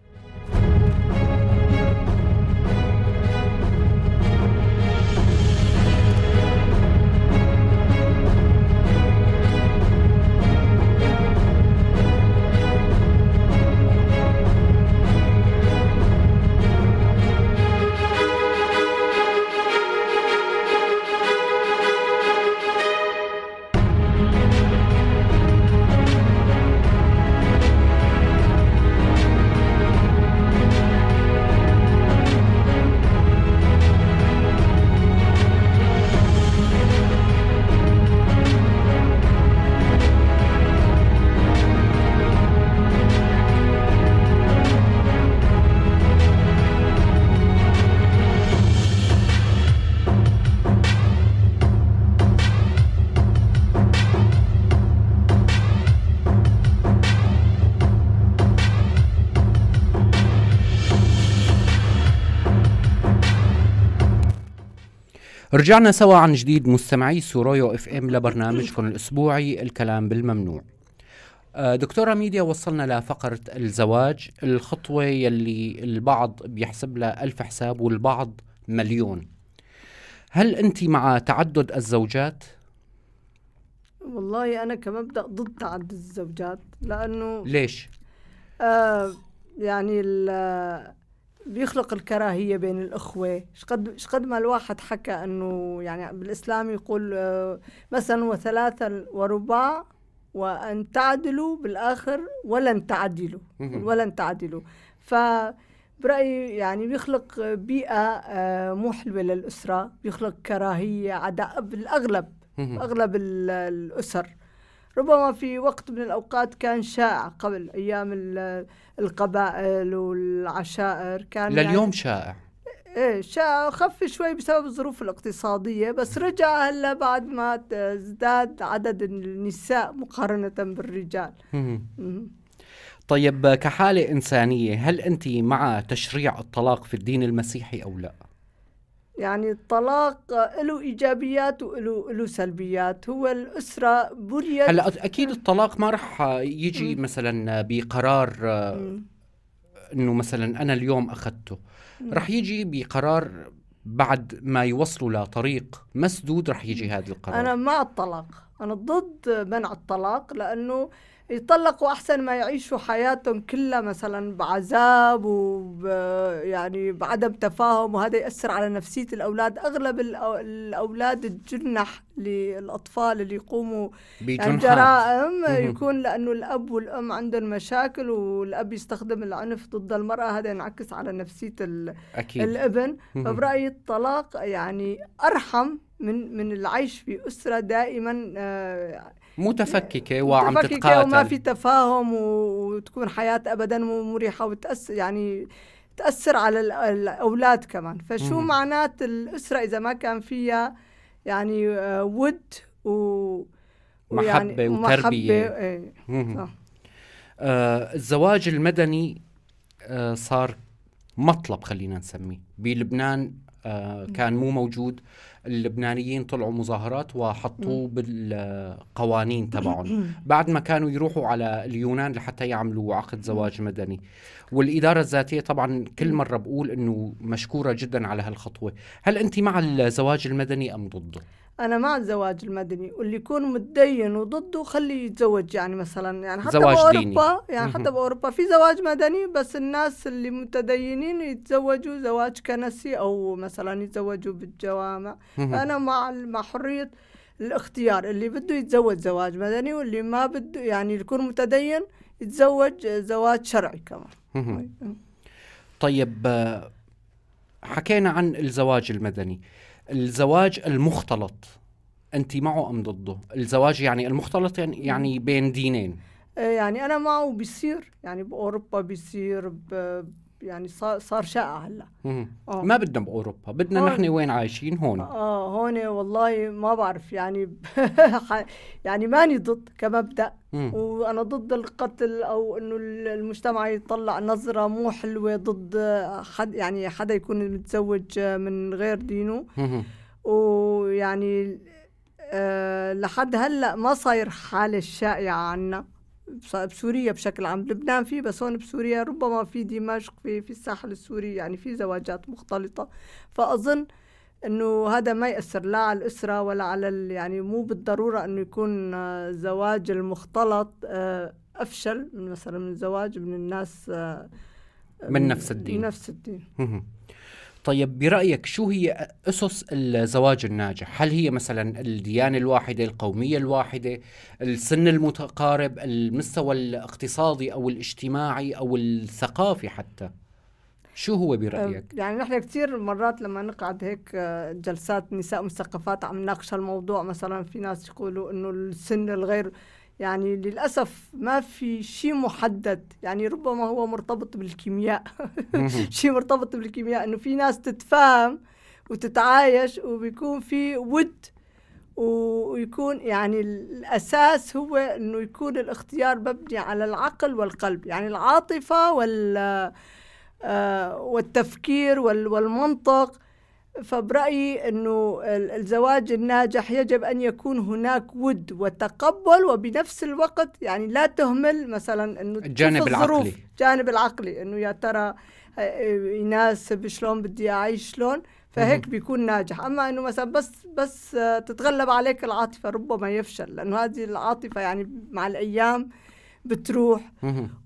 [SPEAKER 1] رجعنا سوا عن جديد مستمعي سورويو اف ام لبرنامجكم الاسبوعي الكلام بالممنوع آه، دكتورة ميديا وصلنا لفقرة الزواج الخطوة يلي البعض بيحسب لها ألف حساب والبعض مليون هل أنت مع تعدد الزوجات؟
[SPEAKER 2] والله أنا كمبدأ ضد تعدد الزوجات لأنه ليش؟ آه يعني بيخلق الكراهية بين الأخوة شقد, شقد ما الواحد حكى أنه يعني بالإسلام يقول آه، مثلا وثلاثة ورباع وأن تعدلوا بالآخر ولن تعدلوا ولن تعدلوا ف برأيي يعني بيخلق بيئة آه، مو حلوة للأسرة بيخلق كراهية عداء بالأغلب أغلب الأسر ربما في وقت من الأوقات كان شائع قبل أيام القبائل والعشائر كان يعني لليوم يعني شائع ايه خف شوي بسبب الظروف الاقتصاديه بس رجع هلا بعد ما ازداد عدد النساء مقارنه بالرجال
[SPEAKER 1] طيب كحاله انسانيه هل انت مع تشريع الطلاق في الدين المسيحي او لا
[SPEAKER 2] يعني الطلاق له ايجابيات وله له سلبيات هو الاسره بنيت هلا
[SPEAKER 1] اكيد الطلاق ما رح يجي م. مثلا بقرار انه مثلا انا اليوم اخذته رح يجي بقرار بعد ما يوصلوا لطريق مسدود رح يجي هذا القرار انا
[SPEAKER 2] مع الطلاق انا ضد منع الطلاق لانه يطلقوا أحسن ما يعيشوا حياتهم كلها مثلا بعذاب وب يعني بعدم تفاهم وهذا يأثر على نفسية الأولاد أغلب الأولاد الجنح للأطفال اللي يقوموا يعني يكون لأنه الأب والأم عندهم مشاكل والأب يستخدم العنف ضد المرأة هذا ينعكس على نفسية أكيد. الابن فبرأيي الطلاق يعني أرحم من من العيش في أسرة دائما آه
[SPEAKER 1] متفككه وعم متفككة تتقاتل وما في
[SPEAKER 2] تفاهم وتكون حياه ابدا مو مريحه وتاثر يعني تاثر على الاولاد كمان فشو مم. معنات الاسره اذا ما كان فيها يعني آه، ود و
[SPEAKER 1] يعني محبة وتربية ايه. آه الزواج المدني آه صار مطلب خلينا نسميه بلبنان آه، كان مو موجود اللبنانيين طلعوا مظاهرات وحطوه بالقوانين تبعهم بعد ما كانوا يروحوا على اليونان لحتى يعملوا عقد زواج مدني والإدارة الذاتية طبعا كل مرة بقول أنه مشكورة جدا على هالخطوة هل أنت مع الزواج المدني أم ضده؟
[SPEAKER 2] انا مع الزواج المدني واللي يكون متدين وضده خليه يتزوج يعني مثلا يعني حتى زواج باوروبا ديني. يعني حتى باوروبا في زواج مدني بس الناس اللي متدينين يتزوجوا زواج كنسي او مثلا يتزوجوا بالجوامع انا مع مع حريه الاختيار اللي بده يتزوج زواج مدني واللي ما بده يعني يكون متدين يتزوج زواج شرعي كمان
[SPEAKER 1] طيب. طيب حكينا عن الزواج المدني الزواج المختلط انت معه ام ضده الزواج يعني المختلط يعني, يعني بين دينين
[SPEAKER 2] إيه، يعني انا معه بيصير يعني باوروبا بيصير يعني صار صار شائع هلا
[SPEAKER 1] آه. ما بدنا باوروبا بدنا هون. آه. نحن وين عايشين هون
[SPEAKER 2] اه هون والله ما بعرف يعني يعني ماني ضد كمبدا مم. وانا ضد القتل او انه المجتمع يطلع نظره مو حلوه ضد حد يعني حدا يكون متزوج من غير دينه مم. ويعني أه لحد هلا ما صاير حاله شائعه عنا بسوريا بشكل عام لبنان في بس هون بسوريا ربما في دمشق في في الساحل السوري يعني في زواجات مختلطة فأظن انه هذا ما ياثر لا على الاسره ولا على يعني مو بالضروره انه يكون آه، زواج المختلط آه، افشل من مثلا من زواج من الناس آه، من نفس الدين من نفس الدين
[SPEAKER 1] طيب برأيك شو هي أسس الزواج الناجح؟ هل هي مثلا الديانة الواحدة، القومية الواحدة، السن المتقارب، المستوى الاقتصادي أو الاجتماعي أو الثقافي حتى؟ شو هو برأيك؟
[SPEAKER 2] يعني نحن كثير مرات لما نقعد هيك آه، جلسات نساء مثقفات عم نناقش الموضوع مثلا في ناس يقولوا انه السن الغير يعني للأسف ما في شيء محدد يعني ربما هو مرتبط بالكيمياء شيء مرتبط بالكيمياء أنه في ناس تتفاهم وتتعايش وبيكون في ود ويكون يعني الأساس هو أنه يكون الاختيار مبني على العقل والقلب يعني العاطفة وال آه، والتفكير والمنطق فبرايي انه الزواج الناجح يجب ان يكون هناك ود وتقبل وبنفس الوقت يعني لا تهمل مثلا انه الجانب العقلي الجانب العقلي انه يا ترى آه، آه، يناسب شلون بدي اعيش شلون فهيك بيكون ناجح اما انه مثلا بس بس آه، تتغلب عليك العاطفه ربما يفشل لانه هذه العاطفه يعني مع الايام بتروح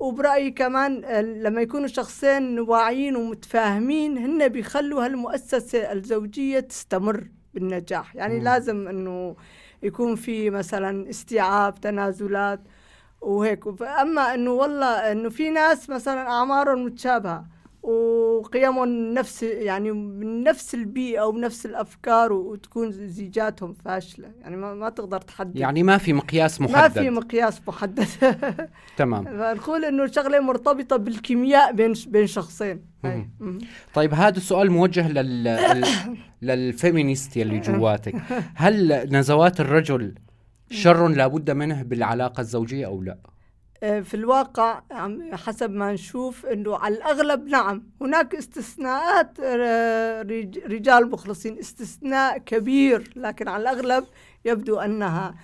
[SPEAKER 2] وبرايي كمان آه، لما يكونوا شخصين واعيين ومتفاهمين هن بيخلوا هالمؤسسه الزوجيه تستمر بالنجاح يعني مم. لازم انه يكون في مثلا استيعاب تنازلات وهيك اما انه والله انه في ناس مثلا اعمارهم متشابهه وقيمهم نفس يعني من نفس البيئة ونفس الأفكار وتكون زيجاتهم فاشلة يعني ما, ما تقدر تحدد يعني
[SPEAKER 1] ما في مقياس محدد ما في
[SPEAKER 2] مقياس محدد تمام فنقول إنه الشغلة مرتبطة بالكيمياء بين بين شخصين
[SPEAKER 1] طيب هذا السؤال موجه لل للفيمينيست اللي جواتك هل نزوات الرجل شر لابد منه بالعلاقة الزوجية أو لا؟
[SPEAKER 2] آه، في الواقع حسب ما نشوف انه على الاغلب نعم هناك استثناءات آه، رجال مخلصين استثناء كبير لكن على الاغلب يبدو انها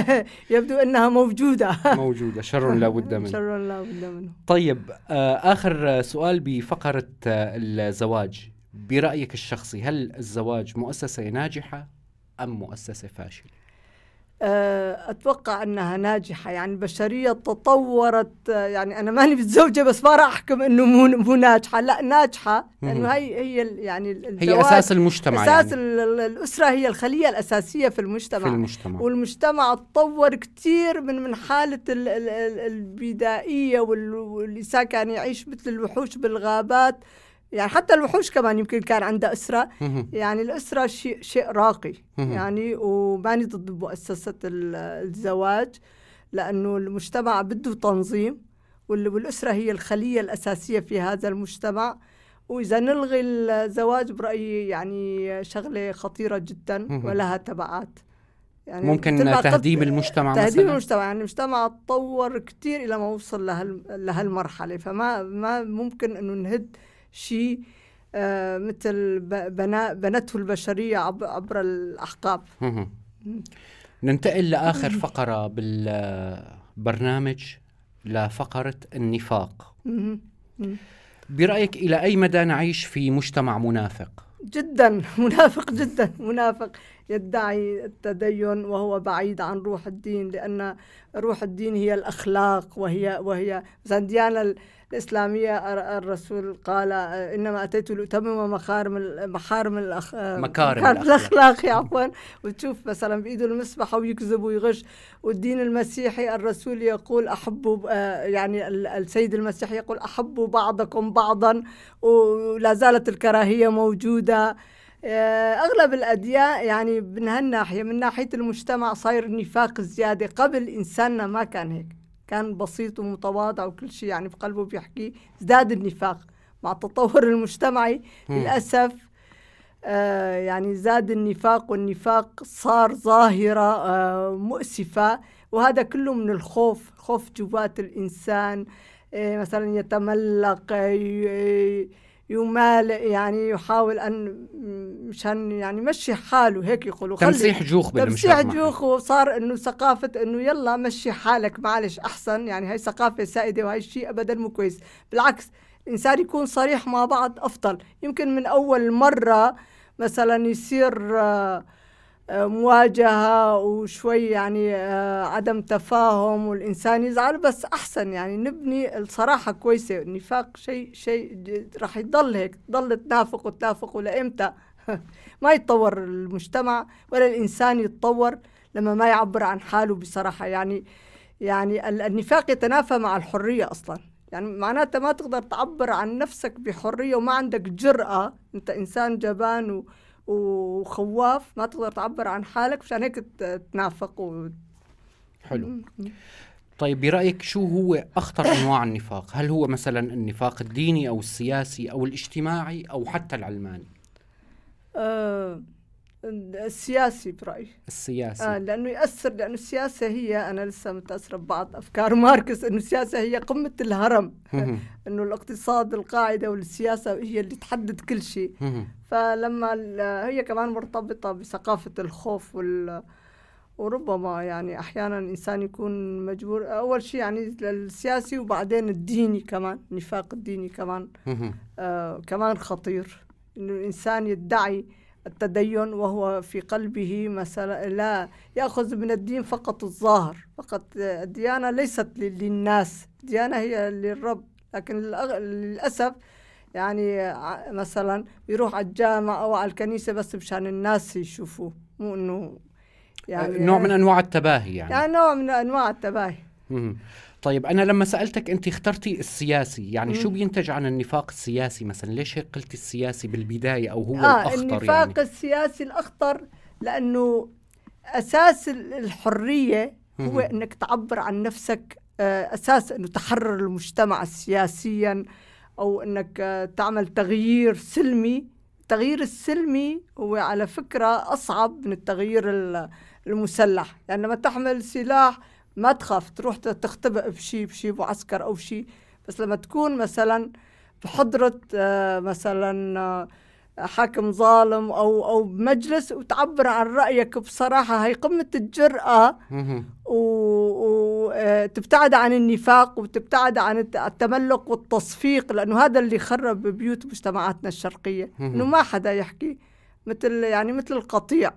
[SPEAKER 2] يبدو انها موجوده
[SPEAKER 1] موجوده شر لا بد منه
[SPEAKER 2] شر لا بد منه
[SPEAKER 1] طيب آه، اخر سؤال بفقره الزواج برايك الشخصي هل الزواج مؤسسه ناجحه ام مؤسسه
[SPEAKER 2] فاشله آه، اتوقع انها ناجحه يعني البشريه تطورت آه، يعني انا ماني متزوجه بس ما راح احكم انه مو مو ناجحه لا ناجحه لانه هي هي يعني هي اساس المجتمع اساس يعني. الاسره هي الخليه الاساسيه في المجتمع في المجتمع والمجتمع تطور كثير من من حاله الـ الـ البدائيه واللي كان يعيش مثل الوحوش بالغابات يعني حتى الوحوش كمان يمكن كان عندها أسرة يعني الأسرة شيء شيء راقي يعني وماني ضد مؤسسة الزواج لأنه المجتمع بده تنظيم والأسرة هي الخلية الأساسية في هذا المجتمع وإذا نلغي الزواج برأيي يعني شغلة خطيرة جدا ولها تبعات يعني ممكن تهديم المجتمع تهديم مثلاً. المجتمع يعني المجتمع تطور كثير الى ما وصل لهالمرحله فما ما ممكن انه نهد شيء آه، مثل بنته البشرية عبر الأحقاب
[SPEAKER 1] ننتقل لآخر فقرة بالبرنامج لفقرة النفاق برأيك إلى أي مدى نعيش في مجتمع منافق؟
[SPEAKER 2] جدا منافق جدا منافق يدعي التدين وهو بعيد عن روح الدين لأن روح الدين هي الأخلاق وهي وهي مثلا الإسلامية الرسول قال إنما أتيت لأتمم مخارم محارم الأخ... مكارم الأخلاق, الأخلاق عفوا وتشوف مثلا بإيده المسبحه ويكذب ويغش والدين المسيحي الرسول يقول أحبوا يعني السيد المسيحي يقول أحبوا بعضكم بعضا ولا زالت الكراهية موجودة آه، اغلب الاديان يعني من هالناحيه من ناحيه المجتمع صاير النفاق زياده قبل انساننا ما كان هيك كان بسيط ومتواضع وكل شيء يعني بقلبه بيحكي ازداد النفاق مع التطور المجتمعي م. للاسف آه يعني زاد النفاق والنفاق صار ظاهره آه مؤسفه وهذا كله من الخوف خوف جوات الانسان آه مثلا يتملق آه يمال يعني يحاول ان مشان يعني مشي حاله هيك يقولوا تمسيح جوخ تمسيح جوخ وصار انه ثقافه انه يلا مشي حالك معلش احسن يعني هاي ثقافه سائده وهي الشيء ابدا مو كويس بالعكس الانسان يكون صريح مع بعض افضل يمكن من اول مره مثلا يصير آه مواجهة وشوي يعني آه، عدم تفاهم والإنسان يزعل بس أحسن يعني نبني الصراحة كويسة النفاق شيء شيء راح يضل هيك ضل تنافق وتنافق ولإمتى ما يتطور المجتمع ولا الإنسان يتطور لما ما يعبر عن حاله بصراحة يعني يعني النفاق يتنافى مع الحرية أصلا يعني معناتها ما تقدر تعبر عن نفسك بحرية وما عندك جرأة أنت إنسان جبان و... وخواف ما تقدر تعبر عن حالك مشان هيك تنافق و...
[SPEAKER 1] حلو طيب برأيك شو هو أخطر أنواع النفاق؟ هل هو مثلا النفاق الديني أو السياسي أو الاجتماعي أو حتى العلماني؟
[SPEAKER 2] أه السياسي برأيي
[SPEAKER 1] السياسي آه
[SPEAKER 2] لأنه يأثر لأنه السياسة هي أنا لسه متأثرة ببعض أفكار ماركس أنه السياسة هي قمة الهرم أنه الاقتصاد القاعدة والسياسة هي اللي تحدد كل شيء فلما هي كمان مرتبطة بثقافة الخوف وال وربما يعني أحيانا الإنسان يكون مجبور أول شيء يعني السياسي وبعدين الديني كمان النفاق الديني كمان آه كمان خطير إنه الإنسان يدعي التدين وهو في قلبه مثلا لا يأخذ من الدين فقط الظاهر فقط الديانة ليست للناس الديانة هي للرب لكن للأسف يعني مثلا يروح على الجامع او على الكنيسه بس مشان الناس يشوفوه مو انه يعني نوع من يعني انواع
[SPEAKER 1] التباهي يعني, يعني
[SPEAKER 2] نوع من انواع التباهي
[SPEAKER 1] طيب انا لما سالتك انت اخترتي السياسي يعني شو بينتج عن النفاق السياسي مثلا ليش هيك قلتي السياسي بالبدايه او هو آه الاخطر يعني؟ النفاق يعني؟
[SPEAKER 2] السياسي الاخطر لانه اساس الحريه هو انك تعبر عن نفسك آه، اساس انه تحرر المجتمع سياسيا او انك تعمل تغيير سلمي التغيير السلمي هو على فكره اصعب من التغيير المسلح يعني لما تحمل سلاح ما تخاف تروح تختبئ بشي بشي معسكر او شيء بس لما تكون مثلا بحضرة آه، مثلا آه، حاكم ظالم او او بمجلس وتعبر عن رايك بصراحه هي قمه الجراه و تبتعد عن النفاق وتبتعد عن التملق والتصفيق لانه هذا اللي خرب بيوت مجتمعاتنا الشرقيه انه ما حدا يحكي مثل يعني مثل القطيع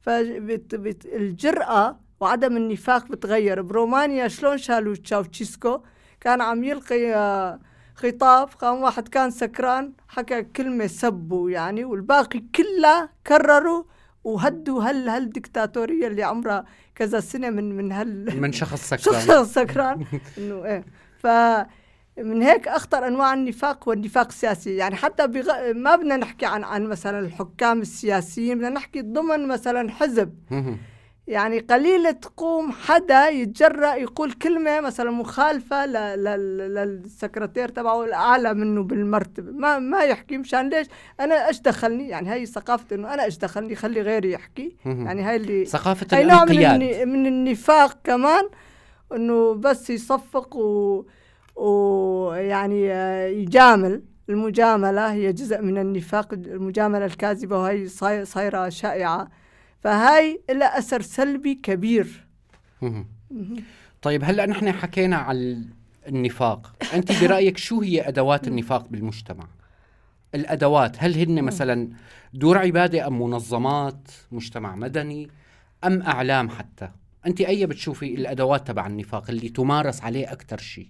[SPEAKER 2] فالجراه وعدم النفاق بتغير برومانيا شلون شالوا تشاوتشيسكو كان عم يلقي آه، خطاب قام واحد كان سكران حكى كلمه سبوا يعني والباقي كله كرروا وهدوا هل هالدكتاتوريه اللي عمرها كذا سنه من من هال من
[SPEAKER 1] شخص سكران شخص سكران
[SPEAKER 2] انه ايه ف من هيك اخطر انواع النفاق هو النفاق السياسي يعني حتى بغ... ما بدنا نحكي عن عن مثلا الحكام السياسيين بدنا نحكي ضمن مثلا حزب يعني قليل تقوم حدا يتجرأ يقول كلمة مثلا مخالفة للسكرتير تبعه الأعلى منه بالمرتبة ما ما يحكي مشان ليش أنا إيش دخلني يعني هاي ثقافة إنه أنا إيش دخلني خلي غيري يحكي يعني هاي اللي ثقافة هاي نوع من, من النفاق كمان إنه بس يصفق و ويعني يجامل المجاملة هي جزء من النفاق المجاملة الكاذبة وهي صايرة شائعة فهاي لها أثر سلبي كبير
[SPEAKER 1] طيب هلأ نحن حكينا على النفاق أنت برأيك شو هي أدوات النفاق بالمجتمع؟ الأدوات هل هن مثلا دور عبادة أم منظمات مجتمع مدني أم أعلام حتى أنت أي بتشوفي الأدوات تبع النفاق اللي تمارس عليه أكثر شيء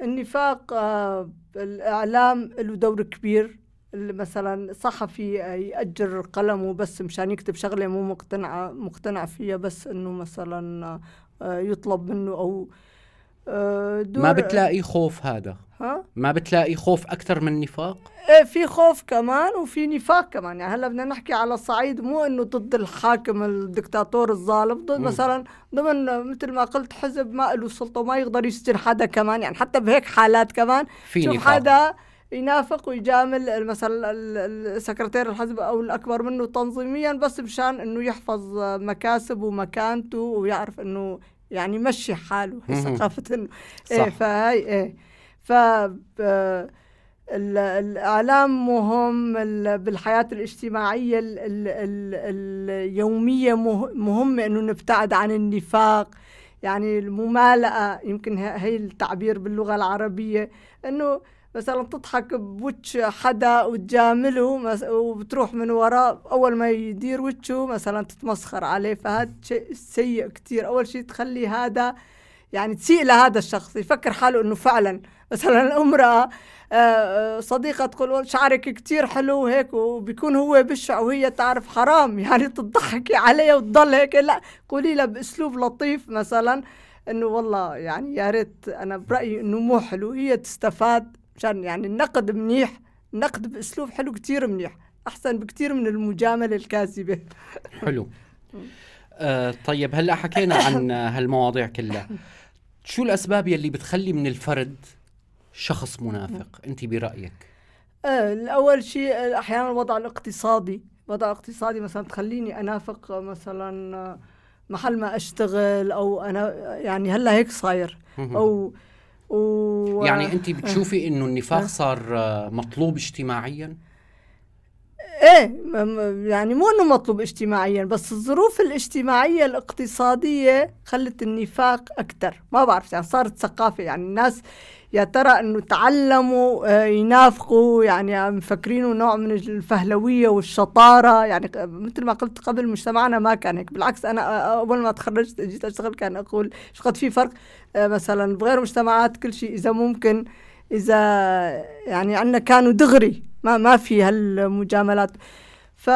[SPEAKER 2] النفاق آه الإعلام له دور كبير مثلا صحفي يأجر قلمه بس مشان يكتب شغلة مو مقتنعة مقتنع فيها بس إنه مثلا آه، يطلب منه أو آه، دور ما بتلاقي
[SPEAKER 1] خوف هذا ها؟ ما بتلاقي خوف أكثر من نفاق؟
[SPEAKER 2] إيه في خوف كمان وفي نفاق كمان يعني هلا بدنا نحكي على الصعيد مو إنه ضد الحاكم الدكتاتور الظالم ضد مثلا ضمن مثل ما قلت حزب ما له سلطة وما يقدر يسجن حدا كمان يعني حتى بهيك حالات كمان في نفاق. حدا ينافق ويجامل مثلا السكرتير الحزب او الاكبر منه تنظيميا بس مشان انه يحفظ مكاسب ومكانته ويعرف انه يعني يمشي حاله هي ثقافه انه ايه فهي ايه ف الاعلام مهم بالحياه الاجتماعيه الـ الـ الـ اليوميه مهمه انه نبتعد عن النفاق يعني الممالأة يمكن هي التعبير باللغة العربية أنه مثلا تضحك بوجه حدا وتجامله وبتروح من وراه أول ما يدير وجهه مثلا تتمسخر عليه فهذا شيء سيء كتير أول شيء تخلي هذا يعني تسيء لهذا الشخص يفكر حاله انه فعلا مثلا امراه آه، آه، صديقه تقول شعرك كتير حلو وهيك وبيكون هو بشع وهي تعرف حرام يعني تضحكي عليه وتضل هيك لا قولي لها باسلوب لطيف مثلا انه والله يعني يا ريت انا برايي انه مو حلو هي تستفاد مشان يعني النقد منيح نقد باسلوب حلو كتير منيح احسن بكتير من المجامله الكاذبه
[SPEAKER 1] حلو آه طيب هلا حكينا عن هالمواضيع كلها شو الاسباب يلي بتخلي من الفرد شخص منافق انت برايك
[SPEAKER 2] آه الاول شيء احيانا الوضع الاقتصادي وضع اقتصادي مثلا تخليني انافق مثلا محل ما اشتغل او انا يعني هلا هيك صاير او و... يعني انت بتشوفي انه النفاق آه.
[SPEAKER 1] صار آه، مطلوب اجتماعيا
[SPEAKER 2] ايه يعني مو انه مطلوب اجتماعيا بس الظروف الاجتماعيه الاقتصاديه خلت النفاق اكثر ما بعرف يعني صارت ثقافه يعني الناس يا ترى انه تعلموا آه، ينافقوا يعني مفكرينه نوع من الفهلويه والشطاره يعني مثل ما قلت قبل مجتمعنا ما كان هيك بالعكس انا آه، آه، اول ما تخرجت جيت اشتغل كان اقول ايش قد في فرق مثلا بغير مجتمعات كل شيء اذا ممكن اذا يعني عندنا كانوا دغري ما ما في هالمجاملات ف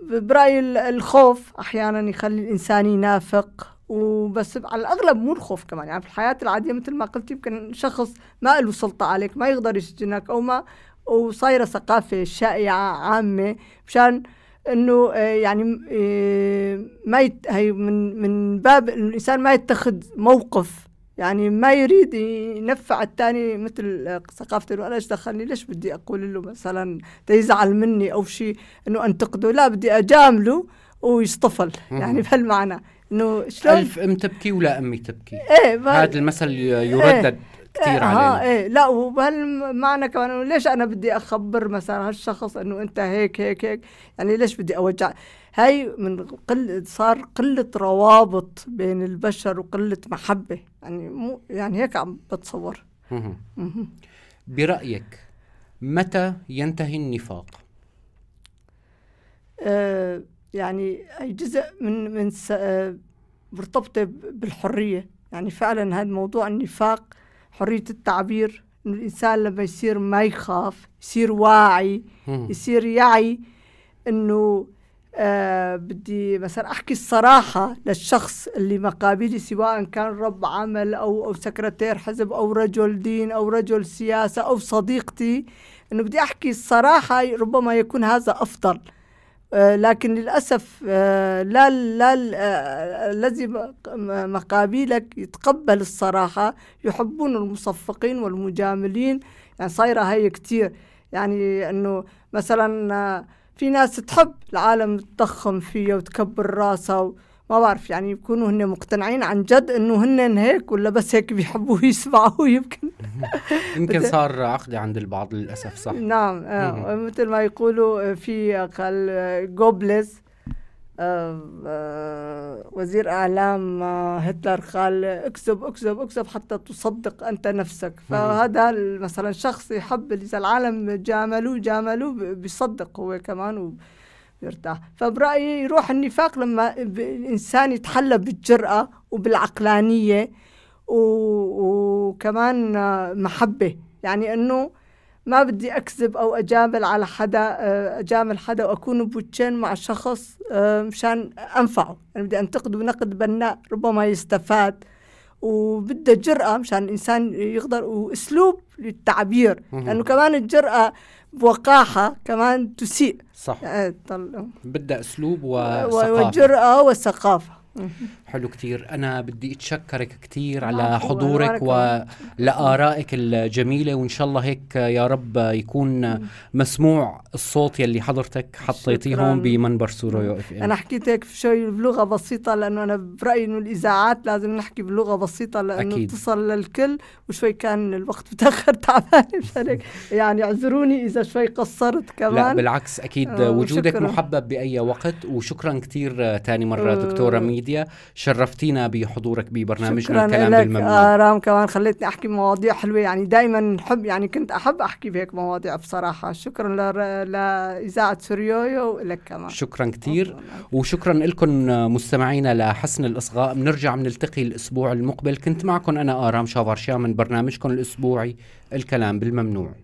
[SPEAKER 2] برأيي الخوف أحيانا يخلي الإنسان ينافق وبس على الاغلب مو الخوف كمان يعني في الحياه العاديه مثل ما قلت يمكن شخص ما له سلطه عليك ما يقدر يسجنك او ما وصايره ثقافه شائعه عامه مشان انه آه، يعني آه، ما يت... هي من من باب الانسان ما يتخذ موقف يعني ما يريد ينفع الثاني مثل آه، ثقافته انه انا ايش دخلني ليش بدي اقول له مثلا تيزعل مني او شيء انه انتقده لا بدي اجامله ويصطفل يعني بهالمعنى انه شلون الف
[SPEAKER 1] ام تبكي ولا امي تبكي ايه هذا المثل يردد ايه, إيه،
[SPEAKER 2] كثير إيه. علينا ايه لا وبهالمعنى كمان انه ليش انا بدي اخبر مثلا هالشخص انه انت هيك هيك هيك يعني ليش بدي اوجع هاي من قل صار قله روابط بين البشر وقله محبه يعني مو يعني هيك عم بتصور
[SPEAKER 1] برايك متى ينتهي النفاق؟
[SPEAKER 2] أه يعني أي جزء من من آه، مرتبطة بالحرية يعني فعلا هذا موضوع النفاق حرية التعبير إنه الإنسان لما يصير ما يخاف يصير واعي يصير يعي إنه آه بدي مثلا احكي الصراحه للشخص اللي مقابلي سواء كان رب عمل او او سكرتير حزب او رجل دين او رجل سياسه او صديقتي انه بدي احكي الصراحه ربما يكون هذا افضل آه، لكن للأسف آه، لا لا آه، الذي مقابلك يتقبل الصراحة يحبون المصفقين والمجاملين يعني صايرة هي كثير يعني أنه مثلا في ناس تحب العالم تضخم فيها وتكبر راسها ما بعرف يعني يكونوا هن مقتنعين عن جد انه هن هيك ولا بس هيك بيحبوا يسمعوا يمكن
[SPEAKER 1] يمكن صار عقدة عند البعض للاسف صح نعم آه
[SPEAKER 2] مثل ما يقولوا في قال جوبلز آه آه وزير اعلام آه هتلر قال اكذب اكذب اكذب حتى تصدق انت نفسك فهذا مثلا شخص يحب اذا العالم جاملوه جاملوه بيصدق هو كمان يرتاح فبرأيي يروح النفاق لما الإنسان يتحلى بالجرأة وبالعقلانية و... وكمان محبة يعني أنه ما بدي أكذب أو أجامل على حدا آه، أجامل حدا وأكون بوجهين مع شخص آه، مشان أنفعه أنا يعني بدي أنتقده نقد بناء ربما يستفاد وبده جرأة مشان الإنسان يقدر وأسلوب للتعبير لأنه كمان الجرأة بوقاحة كمان تسيء صح آه،
[SPEAKER 1] بدها أسلوب وثقافة
[SPEAKER 2] وجرأة وثقافة
[SPEAKER 1] حلو كتير أنا بدي أتشكرك كتير على حضورك ولآرائك الجميلة وإن شاء الله هيك يا رب يكون مسموع الصوت يلي حضرتك حطيتيه هون بمنبر سوريا اف أنا
[SPEAKER 2] حكيت هيك شوي بلغة بسيطة لأنه أنا برأيي إنه الإذاعات لازم نحكي بلغة بسيطة لأنه أكيد. تصل للكل وشوي كان الوقت متأخر تعبان هيك يعني اعذروني إذا شوي قصرت كمان لا
[SPEAKER 1] بالعكس أكيد آه، وجودك محبب بأي وقت وشكرا كتير تاني مرة آه. دكتورة ميديا شرفتينا بحضورك ببرنامجنا الكلام لك بالممنون آرام
[SPEAKER 2] آه، كمان خليتني احكي مواضيع حلوه يعني دائما نحب يعني كنت احب احكي بهيك مواضيع بصراحه شكرا لاذاعه سوريويو ولك كمان
[SPEAKER 1] شكرا كثير وشكرا لكم آه، مستمعينا لحسن الاصغاء بنرجع بنلتقي الاسبوع المقبل كنت معكم انا ارام آه، شافرشا من برنامجكم الاسبوعي الكلام بالممنوع